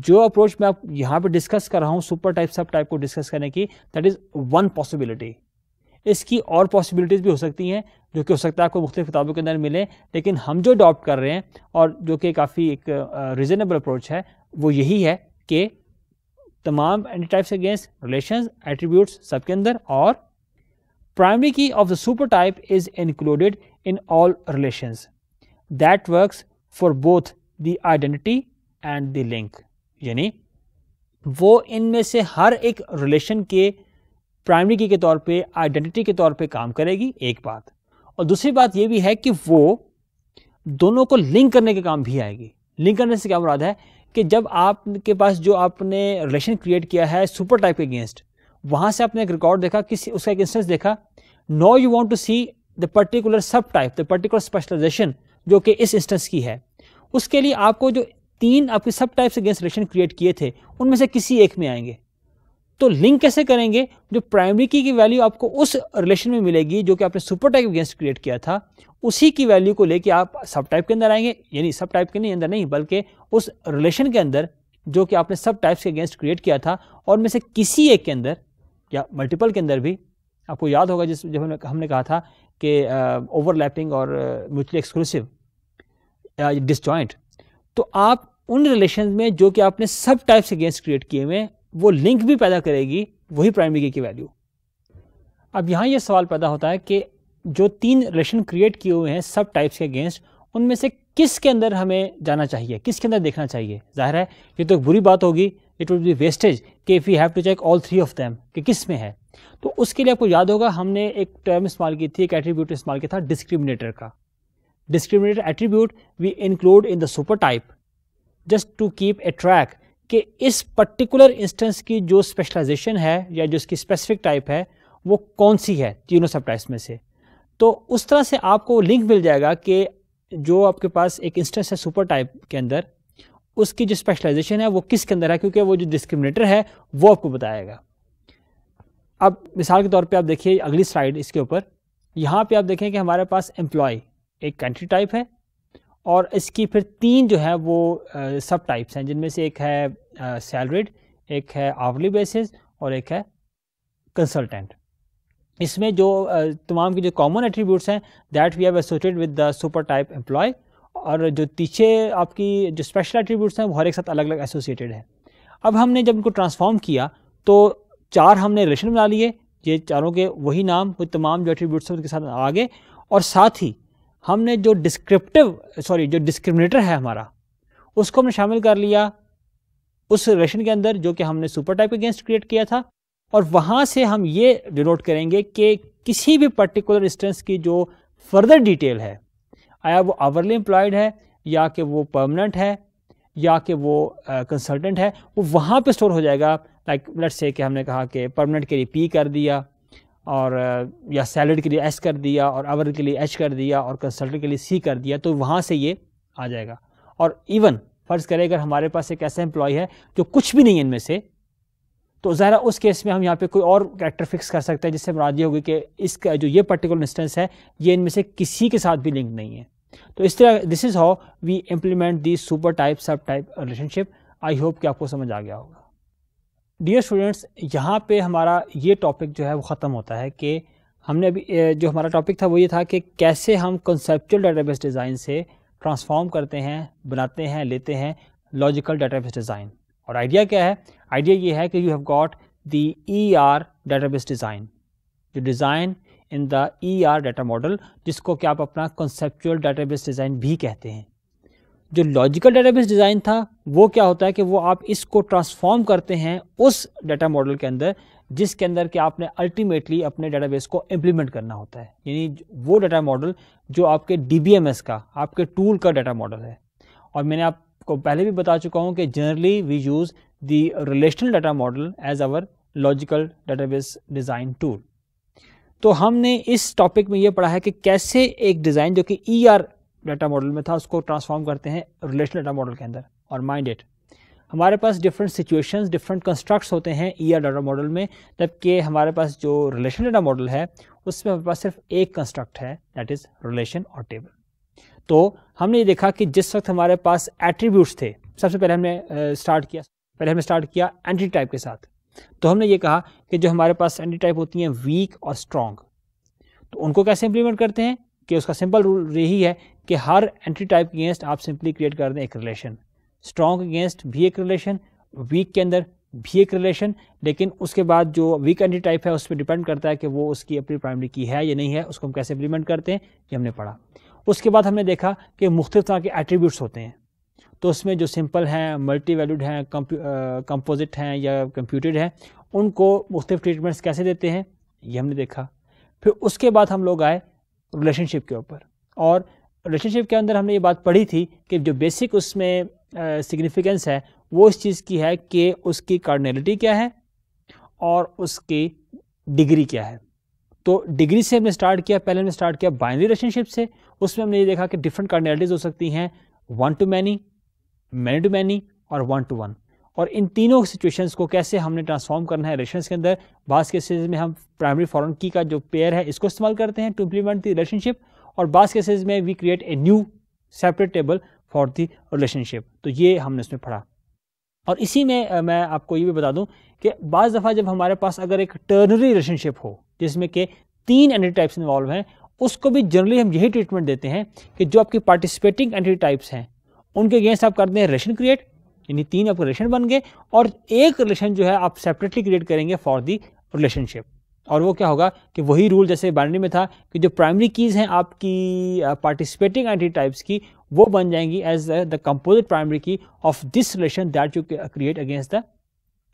जो अप्रोच मैं आप यहाँ पे डिस्कस कर रहा हूँ सुपर टाइप सब टाइप को डिस्कस करने की दैट इज़ वन पॉसिबिलिटी इसकी और पॉसिबिलिटीज़ भी हो सकती हैं जो कि हो सकता है आपको मुख्तु किताबों के अंदर मिले लेकिन हम जो अडॉप्ट कर रहे हैं और जो कि काफ़ी एक रिजनेबल अप्रोच है वो यही है कि तमाम entity types against relation attributes सबके अंदर और primary key of the super type is included in all relation that works for both the identity and the link यानी वो इनमें से हर एक रिलेशन के प्राइमरी की के तौर पे आइडेंटिटी के तौर पे काम करेगी एक बात और दूसरी बात यह भी है कि वो दोनों को लिंक करने के काम भी आएगी लिंक करने से क्या मुराद है कि जब आपके पास जो आपने रिलेशन क्रिएट किया है सुपर टाइप के अगेंस्ट वहाँ से आपने एक रिकॉर्ड देखा किसी उसका एक इंस्टेंस देखा no you want to see the particular sub type the particular specialization जो कि इस इंस्टेंस की है उसके लिए आपको जो तीन आपके सब टाइप्स अगेंस्ट रिलेशन क्रिएट किए थे उनमें से किसी एक में आएंगे तो लिंक कैसे करेंगे जो प्राइमरी की की वैल्यू आपको उस रिलेशन में मिलेगी जो कि आपने सुपर टाइप अगेंस्ट क्रिएट किया था उसी की वैल्यू को लेके आप सब टाइप के अंदर आएंगे यानी सब टाइप के नहीं अंदर नहीं बल्कि उस रिलेशन के अंदर जो कि आपने सब टाइप्स के अगेंस्ट क्रिएट किया था और में से किसी एक के अंदर या मल्टीपल के अंदर भी आपको याद होगा जिस जब हमने हमने कहा था कि ओवरलैपिंग uh, और म्यूचुअली एक्सक्लूसिव डिसजॉइंट तो आप उन रिलेशन में जो कि आपने सब टाइप्स अगेंस्ट क्रिएट किए हुए वो लिंक भी पैदा करेगी वही प्राइमरी की, वैल्यू अब यहाँ ये सवाल पैदा होता है कि जो तीन रिलेशन क्रिएट किए हुए हैं सब टाइप्स के अगेंस्ट उनमें से किसके अंदर हमें जाना चाहिए किसके अंदर देखना चाहिए जाहिर है ये तो एक बुरी बात होगी इट वुड बी वेस्टेज कि if you have to check all three of them कि किस में है तो उसके लिए आपको याद होगा हमने एक टर्म इस्तेमाल की थी एक एट्रीब्यूट इस्तेमाल किया था डिस्क्रिमिनेटर का discriminator attribute we include in the super type just to keep a track कि इस पर्टिकुलर इंस्टेंस की जो स्पेशलाइजेशन है या जो इसकी स्पेसिफिक टाइप है वो कौन सी है तीनों सब टाइप्स में से तो उस तरह से आपको लिंक मिल जाएगा कि जो आपके पास एक इंस्टेंस है सुपर टाइप के अंदर उसकी जो स्पेशलाइजेशन है वो किसके अंदर है क्योंकि वो जो डिस्क्रिमिनेटर है वो आपको बताएगा अब मिसाल के तौर पे आप देखिए अगली स्लाइड इसके ऊपर यहाँ पे आप देखें कि हमारे पास एम्प्लॉय एक कंट्री टाइप है और इसकी फिर तीन जो है वो सब टाइप्स हैं जिनमें से एक है सैलरीड एक है आवली बेसिस और एक है कंसल्टेंट इसमें जो तमाम के जो कॉमन एट्रीब्यूट्स हैं that we have associated with the super type employee और जो पीछे आपकी जो स्पेशल एट्रीब्यूट्स हैं वो हर एक साथ अलग अलग एसोसिएटेड है अब हमने जब इनको ट्रांसफॉर्म किया तो चार हमने रिलेशन बना लिए ये चारों के वही नाम कोई तमाम जो एट्रीब्यूट्स हैं उनके साथ आ गए और साथ ही हमने जो डिस्क्रिप्टिव सॉरी जो डिस्क्रिमिनेटर है हमारा उसको हमने शामिल कर लिया उस रिलेशन के अंदर जो कि हमने सुपर टाइप के अगेंस्ट क्रिएट किया था और वहां से हम ये डिनोट करेंगे कि किसी भी पर्टिकुलर इंस्टेंस की जो फर्दर डिटेल है आया वो आवरली एम्प्लॉयड है या कि वो परमानेंट है या कि वो कंसल्टेंट uh, है वो वहां पे स्टोर हो जाएगा लाइक लेट्स से कि हमने कहा कि परमानेंट के लिए पी कर दिया और या सैलड के लिए एस कर दिया और आवर के लिए एच कर दिया और कंसल्टेंट के लिए सी कर दिया तो वहाँ से ये आ जाएगा और इवन फ़र्ज़ करें अगर हमारे पास एक ऐसा एम्प्लॉय है जो कुछ भी नहीं है इनमें से तो ज़रा उस केस में हम यहाँ पे कोई और कैरेक्टर फिक्स कर सकते हैं जिससे मुरादी होगी कि इसका जो ये पर्टिकुलर इंस्टेंस है ये इनमें से किसी के साथ भी लिंक नहीं है तो इस तरह this is how we implement the super type sub type relationship I hope कि आपको समझ आ गया होगा डियर स्टूडेंट्स यहाँ पे हमारा ये टॉपिक जो है वो ख़त्म होता है कि हमने अभी जो हमारा टॉपिक था वो ये था कि कैसे हम कंसेप्चुअल डाटाबेस डिज़ाइन से ट्रांसफॉर्म करते हैं बनाते हैं लेते हैं लॉजिकल डाटाबेस डिज़ाइन और आइडिया क्या है आइडिया ये है कि you have got the E R database design जो design in the E R data model जिसको कि आप अपना कंसेप्चुअल डाटाबेस डिज़ाइन भी कहते हैं जो लॉजिकल डेटाबेस डिज़ाइन था वो क्या होता है कि वो आप इसको ट्रांसफॉर्म करते हैं उस डेटा मॉडल के अंदर जिसके अंदर कि आपने अल्टीमेटली अपने डेटाबेस को इम्प्लीमेंट करना होता है यानी वो डाटा मॉडल जो आपके डी का आपके टूल का डाटा मॉडल है और मैंने आपको पहले भी बता चुका हूँ कि generally we use the relational data model as our logical database design tool तो हमने इस टॉपिक में ये पढ़ा है कि कैसे एक डिज़ाइन जो कि E e ER data model में था उसको ट्रांसफॉर्म करते हैं रिलेशनल डाटा मॉडल के अंदर और माइंड इट हमारे पास डिफरेंट सिचुएशंस डिफरेंट कंस्ट्रक्ट्स होते हैं ई आर डाटा मॉडल में जबकि हमारे पास जो रिलेशन डाटा मॉडल है उसमें हमारे पास सिर्फ एक कंस्ट्रक्ट है दैट इज़ रिलेशन और टेबल तो हमने ये देखा कि जिस वक्त हमारे पास एट्रीब्यूट्स थे सबसे पहले हमने स्टार्ट किया पहले हमने स्टार्ट किया एंटी टाइप के साथ तो हमने ये कहा कि जो हमारे पास एंटी टाइप होती हैं वीक और स्ट्रॉन्ग तो उनको कैसे इंप्लीमेंट करते हैं कि उसका सिंपल रूल यही है कि हर एंट्री टाइप के अगेंस्ट आप सिंपली क्रिएट कर दें एक रिलेशन स्ट्रॉन्ग अगेंस्ट भी एक रिलेशन वीक के अंदर भी एक रिलेशन लेकिन उसके बाद जो वीक एंट्री टाइप है उस पर डिपेंड करता है कि वो उसकी अपनी प्राइमरी की है या नहीं है उसको हम कैसे इम्प्लीमेंट करते हैं ये हमने पढ़ा उसके बाद हमने देखा कि मुख्त तरह के एट्रीब्यूट्स होते हैं तो उसमें जो सिंपल हैं मल्टी वैल्यूड हैं कंपोजिट हैं या कंप्यूटेड हैं उनको मुख्तफ ट्रीटमेंट्स कैसे देते हैं ये हमने देखा फिर उसके बाद हम लोग आए रिलेशनशिप के ऊपर और रिलेशनशिप के अंदर हमने ये बात पढ़ी थी कि जो बेसिक उसमें सिग्निफिकेंस है वो इस चीज़ की है कि उसकी कार्डनैलिटी क्या है और उसकी डिग्री क्या है तो डिग्री से हमने स्टार्ट किया पहले हमने स्टार्ट किया बाइनरी रिलेशनशिप से उसमें हमने ये देखा कि डिफरेंट कार्डनैलिटीज़ हो सकती हैं one to many many to many और वन टू वन और इन तीनों सिचुएशंस को कैसे हमने ट्रांसफॉर्म करना है रिलेशन के अंदर बास केसेज में हम प्राइमरी फॉरन की का जो पेयर है इसको इस्तेमाल करते हैं टू इम्प्लीमेंट दी रिलेशनशिप और बास केसेज में we create a new separate table for the relationship तो ये हमने उसमें पढ़ा और इसी में मैं आपको ये भी बता दूं कि बज़ दफ़ा जब हमारे पास अगर एक टर्नरी रिलेशनशिप हो जिसमें के तीन एंटी टाइप्स इन्वॉल्व हैं उसको भी जनरली हम यही ट्रीटमेंट देते हैं कि जो आपकी पार्टिसिपेटिंग एंटी टाइप्स हैं उनके अगेंस्ट आप करते हैं रिलेशन क्रिएट यानी तीन आपके रिलेशन बन गए और एक रिलेशन जो है आप सेपरेटली क्रिएट करेंगे फॉर दी रिलेशनशिप और वो क्या होगा कि वही रूल जैसे बाइनरी में था कि जो प्राइमरी कीज़ हैं आपकी पार्टिसिपेटिंग एंटी टाइप्स की वो बन जाएंगी as the composite primary key of this relation that you create against the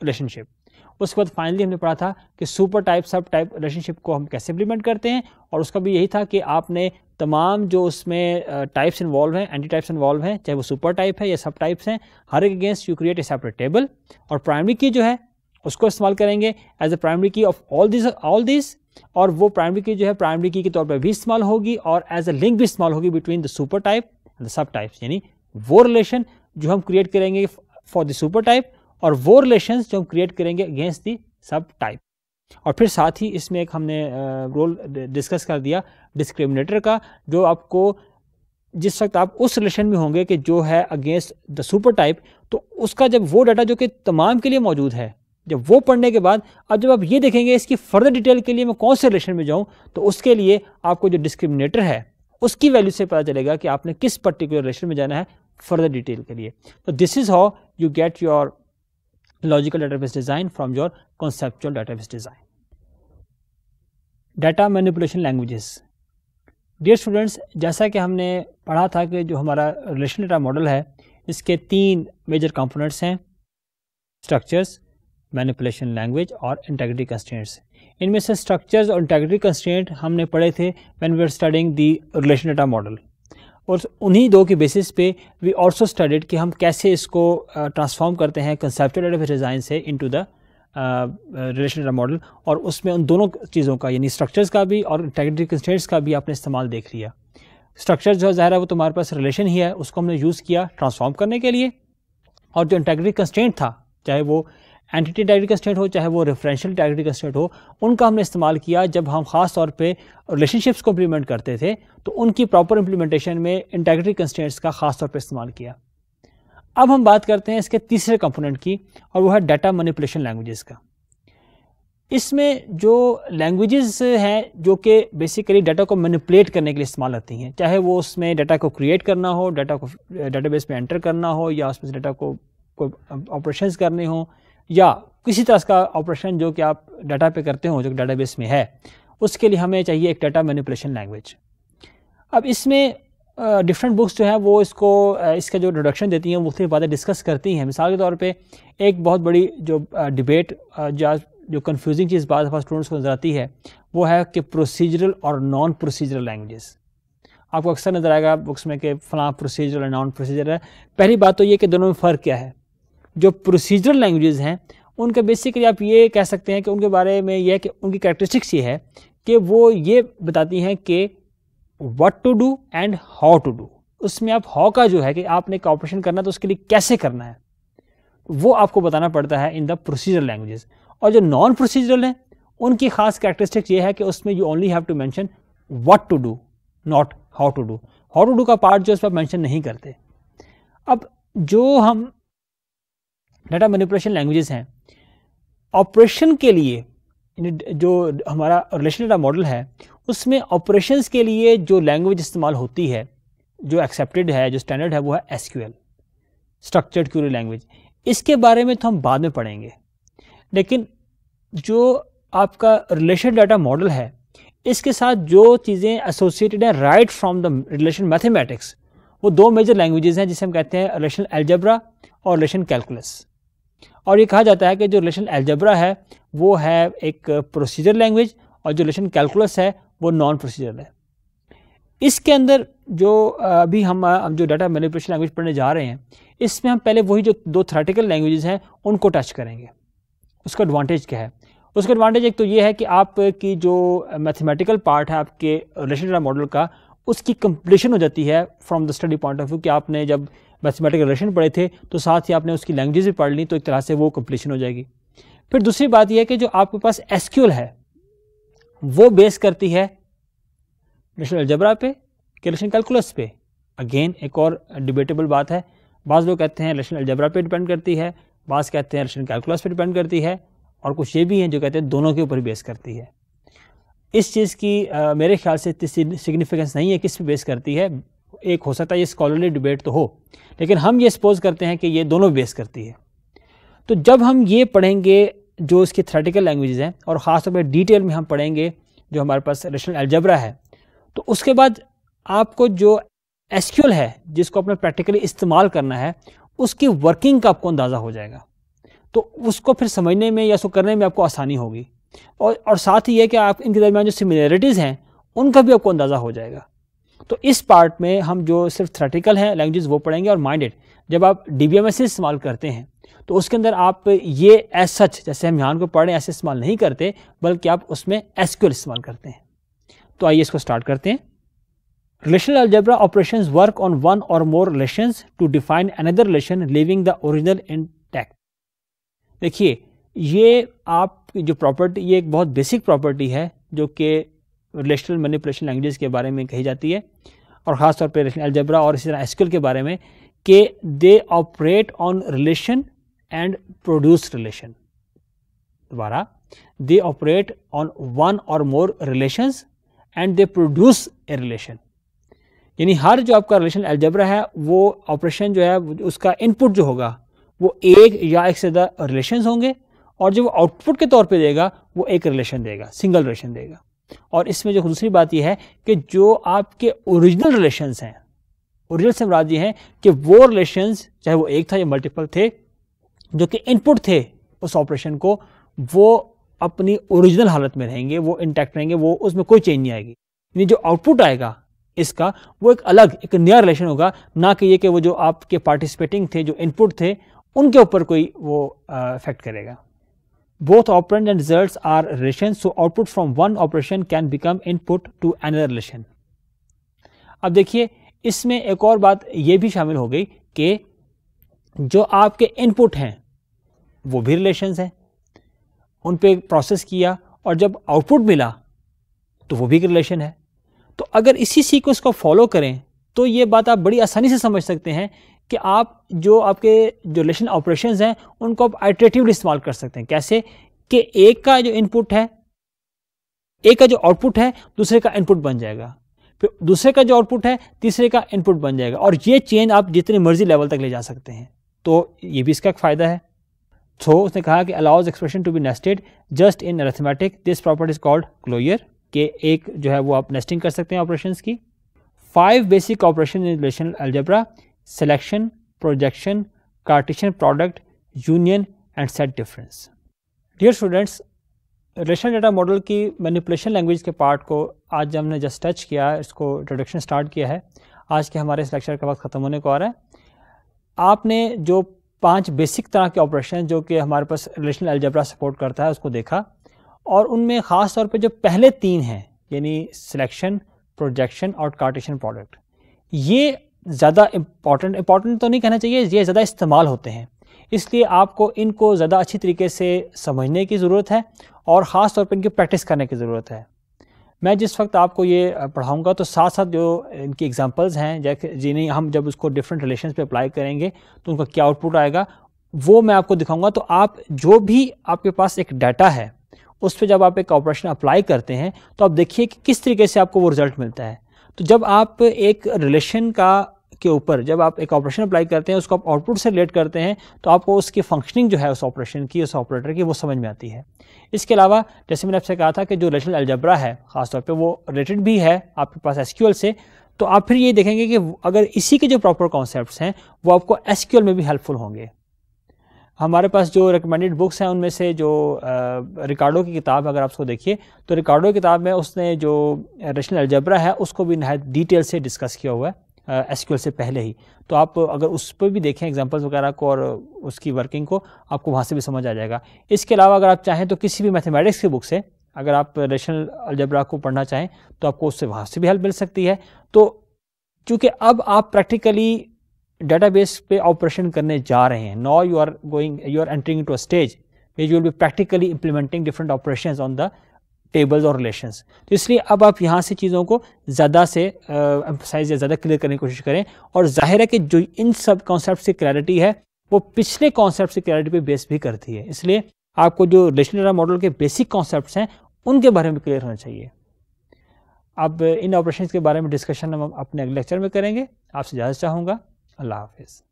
relationship उसके बाद फाइनली हमने पढ़ा था कि super type sub type relationship को हम कैसे इम्प्लीमेंट करते हैं और उसका भी यही था कि आपने तमाम जो उसमें टाइप्स इन्वॉल्व हैं एंटी टाइप्स इन्वॉल्व हैं चाहे वो सुपर टाइप है या सब टाइप्स हैं हर एक against you create a separate table और प्राइमरी की जो है उसको इस्तेमाल करेंगे as a primary key of all this all this और वो प्राइमरी की जो है प्राइमरी की के तौर पर भी इस्तेमाल होगी और एज अ लिंक भी इस्तेमाल होगी between the super type and the sub types यानी वो रिलेशन जो हम क्रिएट करेंगे फॉर द सुपर टाइप और वो रिलेशन जो हम क्रिएट करेंगे अगेंस्ट दी सब टाइप और फिर साथ ही इसमें एक हमने रोल डिस्कस कर दिया डिस्क्रिमिनेटर का जो आपको जिस वक्त आप उस रिलेशन में होंगे कि जो है अगेंस्ट द सुपर टाइप तो उसका जब वो डाटा जो कि तमाम के लिए मौजूद है जब वो पढ़ने के बाद अब जब आप ये देखेंगे इसकी फर्दर डिटेल के लिए मैं कौन से रिलेशन में जाऊँ तो उसके लिए आपको जो डिस्क्रिमिनेटर है उसकी वैल्यू से पता चलेगा कि आपने किस पर्टिकुलर रिलेशन में जाना है फर्दर डिटेल के लिए तो this is how you get your logical database design from your conceptual database design. Data manipulation languages. Dear students जैसा कि हमने पढ़ा था कि जो हमारा रिलेशन डेटा मॉडल है इसके तीन मेजर कंपोनेंट्स हैं स्ट्रक्चर्स मैनिपुलेशन लैंग्वेज और इंटेग्रिटी कंस्टेंट्स इनमें से स्ट्रक्चर्स और इंटेग्रिटी कंस्टेंट हमने पढ़े थे when we are studying the relation data model और उन्हीं दो के बेसिस पे वी ऑल्सो स्टडीड कि हम कैसे इसको ट्रांसफॉर्म करते हैं कंसेप्ट ऑफ डिज़ाइन से इनटू द रिलेशन मॉडल और उसमें उन दोनों चीज़ों का यानी स्ट्रक्चर्स का भी और टेक्निकल कंस्टेंट्स का भी आपने इस्तेमाल देख लिया स्ट्रक्चर जो ज़ाहिर है वो तुम्हारे पास रिलेशन ही है उसको हमने यूज़ किया ट्रांसफॉर्म करने के लिए और जो इंटेग्रिटी कंस्टेंट था चाहे वो एंटिटी डायग्री का स्टेट हो चाहे वो रेफरेंशियल डायग्री का स्टेट हो उनका हमने इस्तेमाल किया जब हम खास तौर पे रिलेशनशिप्स को इम्प्लीमेंट करते थे तो उनकी प्रॉपर इम्प्लीमेंटेशन में इंटेग्रिटी कंस्टेंट्स का खास तौर पे इस्तेमाल किया अब हम बात करते हैं इसके तीसरे कंपोनेंट की और वो है डाटा मनीपुलेशन लैंग्वेजेस का इसमें जो लैंग्वेजेस हैं जो कि बेसिकली डाटा को मैनिपुलेट करने के लिए इस्तेमाल होती हैं चाहे वो उसमें डाटा को क्रिएट करना हो डाटा को डाटा में एंटर करना हो या उसमें डाटा को ऑपरेशन करने हों या किसी तरह का ऑपरेशन जो कि आप डाटा पे करते हो जो डाटा बेस में है उसके लिए हमें चाहिए एक डाटा मैनिपुलेशन लैंग्वेज अब इसमें डिफरेंट बुक्स जो हैं वो इसको इसका जो इंट्रोडक्शन देती हैं मुख्तलिफ बातें डिस्कस करती हैं मिसाल के तौर पे एक बहुत बड़ी जो डिबेट जो जो कन्फ्यूजिंग चीज़ बात दफ़ा स्टूडेंट्स को नज़र आती है वो है कि प्रोसीजरल और नॉन प्रोसीजरल लैंग्वेजेस आपको अक्सर नज़र आएगा बुक्स में कि फ़लाँ प्रोसीजरल और नॉन प्रोसीजरल है पहली बात तो ये कि दोनों में फ़र्क क्या है जो प्रोसीजरल लैंग्वेजेस हैं उनका बेसिकली आप ये कह सकते हैं कि उनके बारे में यह कि उनकी करेक्टरिस्टिक्स ये है कि वो ये बताती हैं कि what to do and how to do उसमें आप हाउ का जो है कि आपने कॉपरेशन करना है तो उसके लिए कैसे करना है वो आपको बताना पड़ता है इन द प्रोसीजरल लैंग्वेजेस और जो नॉन प्रोसीजरल हैं उनकी खास कैरेक्टरिस्टिक्स ये है कि उसमें you only have to mention what to do not how to do how to do का पार्ट जो है उस पर मैंशन नहीं करते अब जो हम डाटा मैनिपुलेशन लैंग्वेजेस हैं ऑपरेशन के लिए जो हमारा रिलेशन डाटा मॉडल है उसमें ऑपरेशन के लिए जो लैंग्वेज इस्तेमाल होती है जो एक्सेप्टेड है जो स्टैंडर्ड है वो है S Q L structured query language इसके बारे में तो हम बाद में पढ़ेंगे लेकिन जो आपका रिलेशन डाटा मॉडल है इसके साथ जो चीज़ें एसोसिएटेड हैं right from the relation mathematics वो दो मेजर लैंग्वेजेस हैं जिसे हम कहते हैं रिलेशन एल्जब्रा और रिलेशन कैलकुलस और ये कहा जाता है कि जो रिलेशन एल्जब्रा है वो है एक प्रोसीजर लैंग्वेज और जो रिलेशन कैलकुलस है वो नॉन प्रोसीजर है इसके अंदर जो अभी हम हम जो डाटा मैनिपुलेशन लैंग्वेज पढ़ने जा रहे हैं इसमें हम पहले वही जो दो थ्रेटिकल लैंग्वेजेस हैं उनको टच करेंगे उसका एडवांटेज क्या है उसका एडवांटेज एक तो ये है कि आपकी जो मैथमेटिकल पार्ट है आपके रिलेशन मॉडल का उसकी कंप्लीशन हो जाती है from the study point of view कि आपने जब मैथमेटिक रिलेशन पढ़े थे तो साथ ही आपने उसकी लैंग्वेज भी पढ़ ली तो एक तरह से वो कंप्लीशन हो जाएगी फिर दूसरी बात यह है कि जो आपके पास एसक्यूएल है वो बेस करती है रिलेशन अलजबरा पे कि रिलेशन कैलकुलस पे अगेन एक और डिबेटेबल बात है बाज़ लोग कहते हैं रिलेशन अलजबरा पे डिपेंड करती है बाज़ कहते हैं रिलेशन कैलकुलस पे डिपेंड करती है और कुछ ये भी हैं जो कहते हैं दोनों के ऊपर बेस करती है इस चीज़ की आ, मेरे ख्याल से इतनी सिग्निफिकेंस नहीं है किस पे बेस करती है एक हो सकता है ये स्कॉलरली डिबेट तो हो लेकिन हम ये सपोज करते हैं कि ये दोनों बेस करती है तो जब हम ये पढ़ेंगे जो इसकी थ्रेटिकल लैंग्वेजेस हैं और ख़ासतौर पर डिटेल में हम पढ़ेंगे जो हमारे पास रेशनल एल्जबरा है तो उसके बाद आपको जो एसक्यूल है जिसको अपने प्रैक्टिकली इस्तेमाल करना है उसकी वर्किंग का आपको अंदाज़ा हो जाएगा तो उसको फिर समझने में या उसको करने में आपको आसानी होगी और और साथ ही ये कि आप इनके दरमियान जो सिमिलरिटीज़ हैं उनका भी आपको अंदाज़ा हो जाएगा तो इस पार्ट में हम जो सिर्फ थ्रेटिकल है लैंग्वेज वो पढ़ेंगे और माइंडेड जब आप डी बी एम एस इस्तेमाल करते हैं तो उसके अंदर आप ये एज सच जैसे हम यहाँ को पढ़ रहे हैं ऐसे इस्तेमाल नहीं करते बल्कि आप उसमें एसक्यूल इस्तेमाल करते हैं तो आइए इसको स्टार्ट करते हैं relational algebra operation work on one or more relation to define another relation leaving the original intact देखिए ये आप जो प्रॉपर्टी ये एक बहुत बेसिक प्रॉपर्टी है जो कि रिलेशनल मैनिपुलेशन लैंग्वेज के बारे में कही जाती है और ख़ास तौर पर रिलेशनल अल्जबरा और इसी तरह एसक्यूएल के बारे में कि they operate on relation and produce relation दोबारा they operate on one or more relations and they produce a relation यानी हर जो आपका रिलेशन एल्जबरा है वो ऑपरेशन जो है उसका इनपुट जो होगा वो एक या एक से ज़्यादा रिलेशन होंगे और जो वो आउटपुट के तौर पे देगा वो एक रिलेशन देगा सिंगल रिलेशन देगा और इसमें जो दूसरी बात यह है कि जो आपके ओरिजिनल रिलेशन हैं ओरिजिनल से मुराद ये हैं कि वो रिलेशन चाहे वो एक था या मल्टीपल थे जो कि इनपुट थे उस ऑपरेशन को वो अपनी ओरिजिनल हालत में रहेंगे वो इंटैक्ट रहेंगे वो उसमें कोई चेंज नहीं आएगी यानी जो आउटपुट आएगा इसका वो एक अलग एक नया रिलेशन होगा ना कि ये कि वो जो आपके पार्टिसिपेटिंग थे जो इनपुट थे उनके ऊपर कोई वो इफेक्ट करेगा Both operand and results are relations, so output from one operation can become input to another relation. अब देखिए इसमें एक और बात ये भी शामिल हो गई कि जो आपके इनपुट हैं वो भी रिलेशंस हैं उन पे प्रोसेस किया और जब आउटपुट मिला तो वो भी एक रिलेशन है तो अगर इसी सीक्वेंस को फॉलो करें तो ये बात आप बड़ी आसानी से समझ सकते हैं कि आप जो आपके जो रिलेशन ऑपरेशन हैं उनको आप आइट्रेटिवली इस्तेमाल कर सकते हैं कैसे कि एक का जो इनपुट है एक का जो आउटपुट है दूसरे का इनपुट बन जाएगा फिर दूसरे का जो आउटपुट है तीसरे का इनपुट बन जाएगा और ये चेन आप जितनी मर्जी लेवल तक ले जा सकते हैं तो ये भी इसका एक फ़ायदा है सो उसने कहा कि allows expression to be nested just in arithmetic this property is called closure के एक जो है वो आप नेस्टिंग कर सकते हैं ऑपरेशन की five basic operation in relation algebra selection, projection Cartesian product union and set difference. Dear students relational data model की मैनिपुलेशन लैंग्वेज के पार्ट को आज हमने जस्ट टच किया है इसको इंट्रोडक्शन स्टार्ट किया है आज के हमारे इस लेक्चर का वक्त ख़त्म होने को आ रहा है आपने जो पांच बेसिक तरह के ऑपरेशन जो कि हमारे पास रिलेशनल अलजबरा सपोर्ट करता है उसको देखा और उनमें ख़ास तौर पे जो पहले तीन हैं यानी सिलेक्शन प्रोजेक्शन और कार्टिशन प्रोडक्ट ये ज़्यादा इम्पॉर्टेंट इम्पॉर्टेंट तो नहीं कहना चाहिए ये ज़्यादा इस्तेमाल होते हैं इसलिए आपको इनको ज़्यादा अच्छी तरीके से समझने की ज़रूरत है और ख़ास तौर पर इनकी प्रैक्टिस करने की ज़रूरत है मैं जिस वक्त आपको ये पढ़ाऊंगा तो साथ साथ जो इनकी एग्जांपल्स हैं जैसे जिन्हें हम जब उसको डिफरेंट रिलेशन पे अप्लाई करेंगे तो उनका क्या आउटपुट आएगा वो मैं आपको दिखाऊंगा तो आप जो भी आपके पास एक डाटा है उस पर जब आप एक ऑपरेशन अप्लाई करते हैं तो आप देखिए कि किस तरीके से आपको वो रिजल्ट मिलता है तो जब आप एक रिलेशन का के ऊपर जब आप एक ऑपरेशन अप्लाई करते हैं उसको आप आउटपुट से रिलेट करते हैं तो आपको उसकी फंक्शनिंग जो है उस ऑपरेशन की उस ऑपरेटर की वो समझ में आती है इसके अलावा जैसे मैंने आपसे कहा था कि जो रिलेशनल अलजबरा है खासतौर पर वो रिलेटेड भी है आपके पास एसक्यूएल से तो आप फिर ये देखेंगे कि अगर इसी के जो प्रॉपर कॉन्सेप्ट हैं वो आपको एसक्यूएल में भी हेल्पफुल होंगे हमारे पास जो रिकमेंडेड बुक्स हैं उनमें से जो रिकार्डो की किताब अगर आप उसको देखिए तो रिकार्डो की किताब में उसने जो रेशनल अलजबरा है उसको भी नहायत डिटेल से डिस्कस किया हुआ है एस से पहले ही तो आप अगर उस पर भी देखें एग्जाम्पल्स वगैरह को और उसकी वर्किंग को आपको वहाँ से भी समझ आ जाएगा इसके अलावा अगर आप चाहें तो किसी भी मैथमेटिक्स की बुक से अगर आप रेशनल अलजबरा को पढ़ना चाहें तो आपको उससे वहाँ से भी हेल्प मिल सकती है तो चूँकि अब आप प्रैक्टिकली डाटा बेस पे ऑपरेशन करने जा रहे हैं now you are going you are entering to a stage where you will be practically implementing different operations on the tables और रिलेशंस तो इसलिए अब आप यहाँ से चीज़ों को ज़्यादा से एम्फोसाइज या ज़्यादा क्लियर करने की कोशिश करें और ज़ाहिर है कि जो इन सब कॉन्सेप्ट की क्लैरिटी है वो पिछले कॉन्सेप्ट की क्लैरिटी पर बेस भी करती है इसलिए आपको जो रिलेशनल मॉडल के बेसिक कॉन्सेप्ट हैं उनके बारे में क्लियर होना चाहिए अब इन ऑपरेशन के बारे में डिस्कशन हम अपने अगले लेक्चर में करेंगे आपसे ज़्यादा चाहूँगा अल्लाह हाफिज़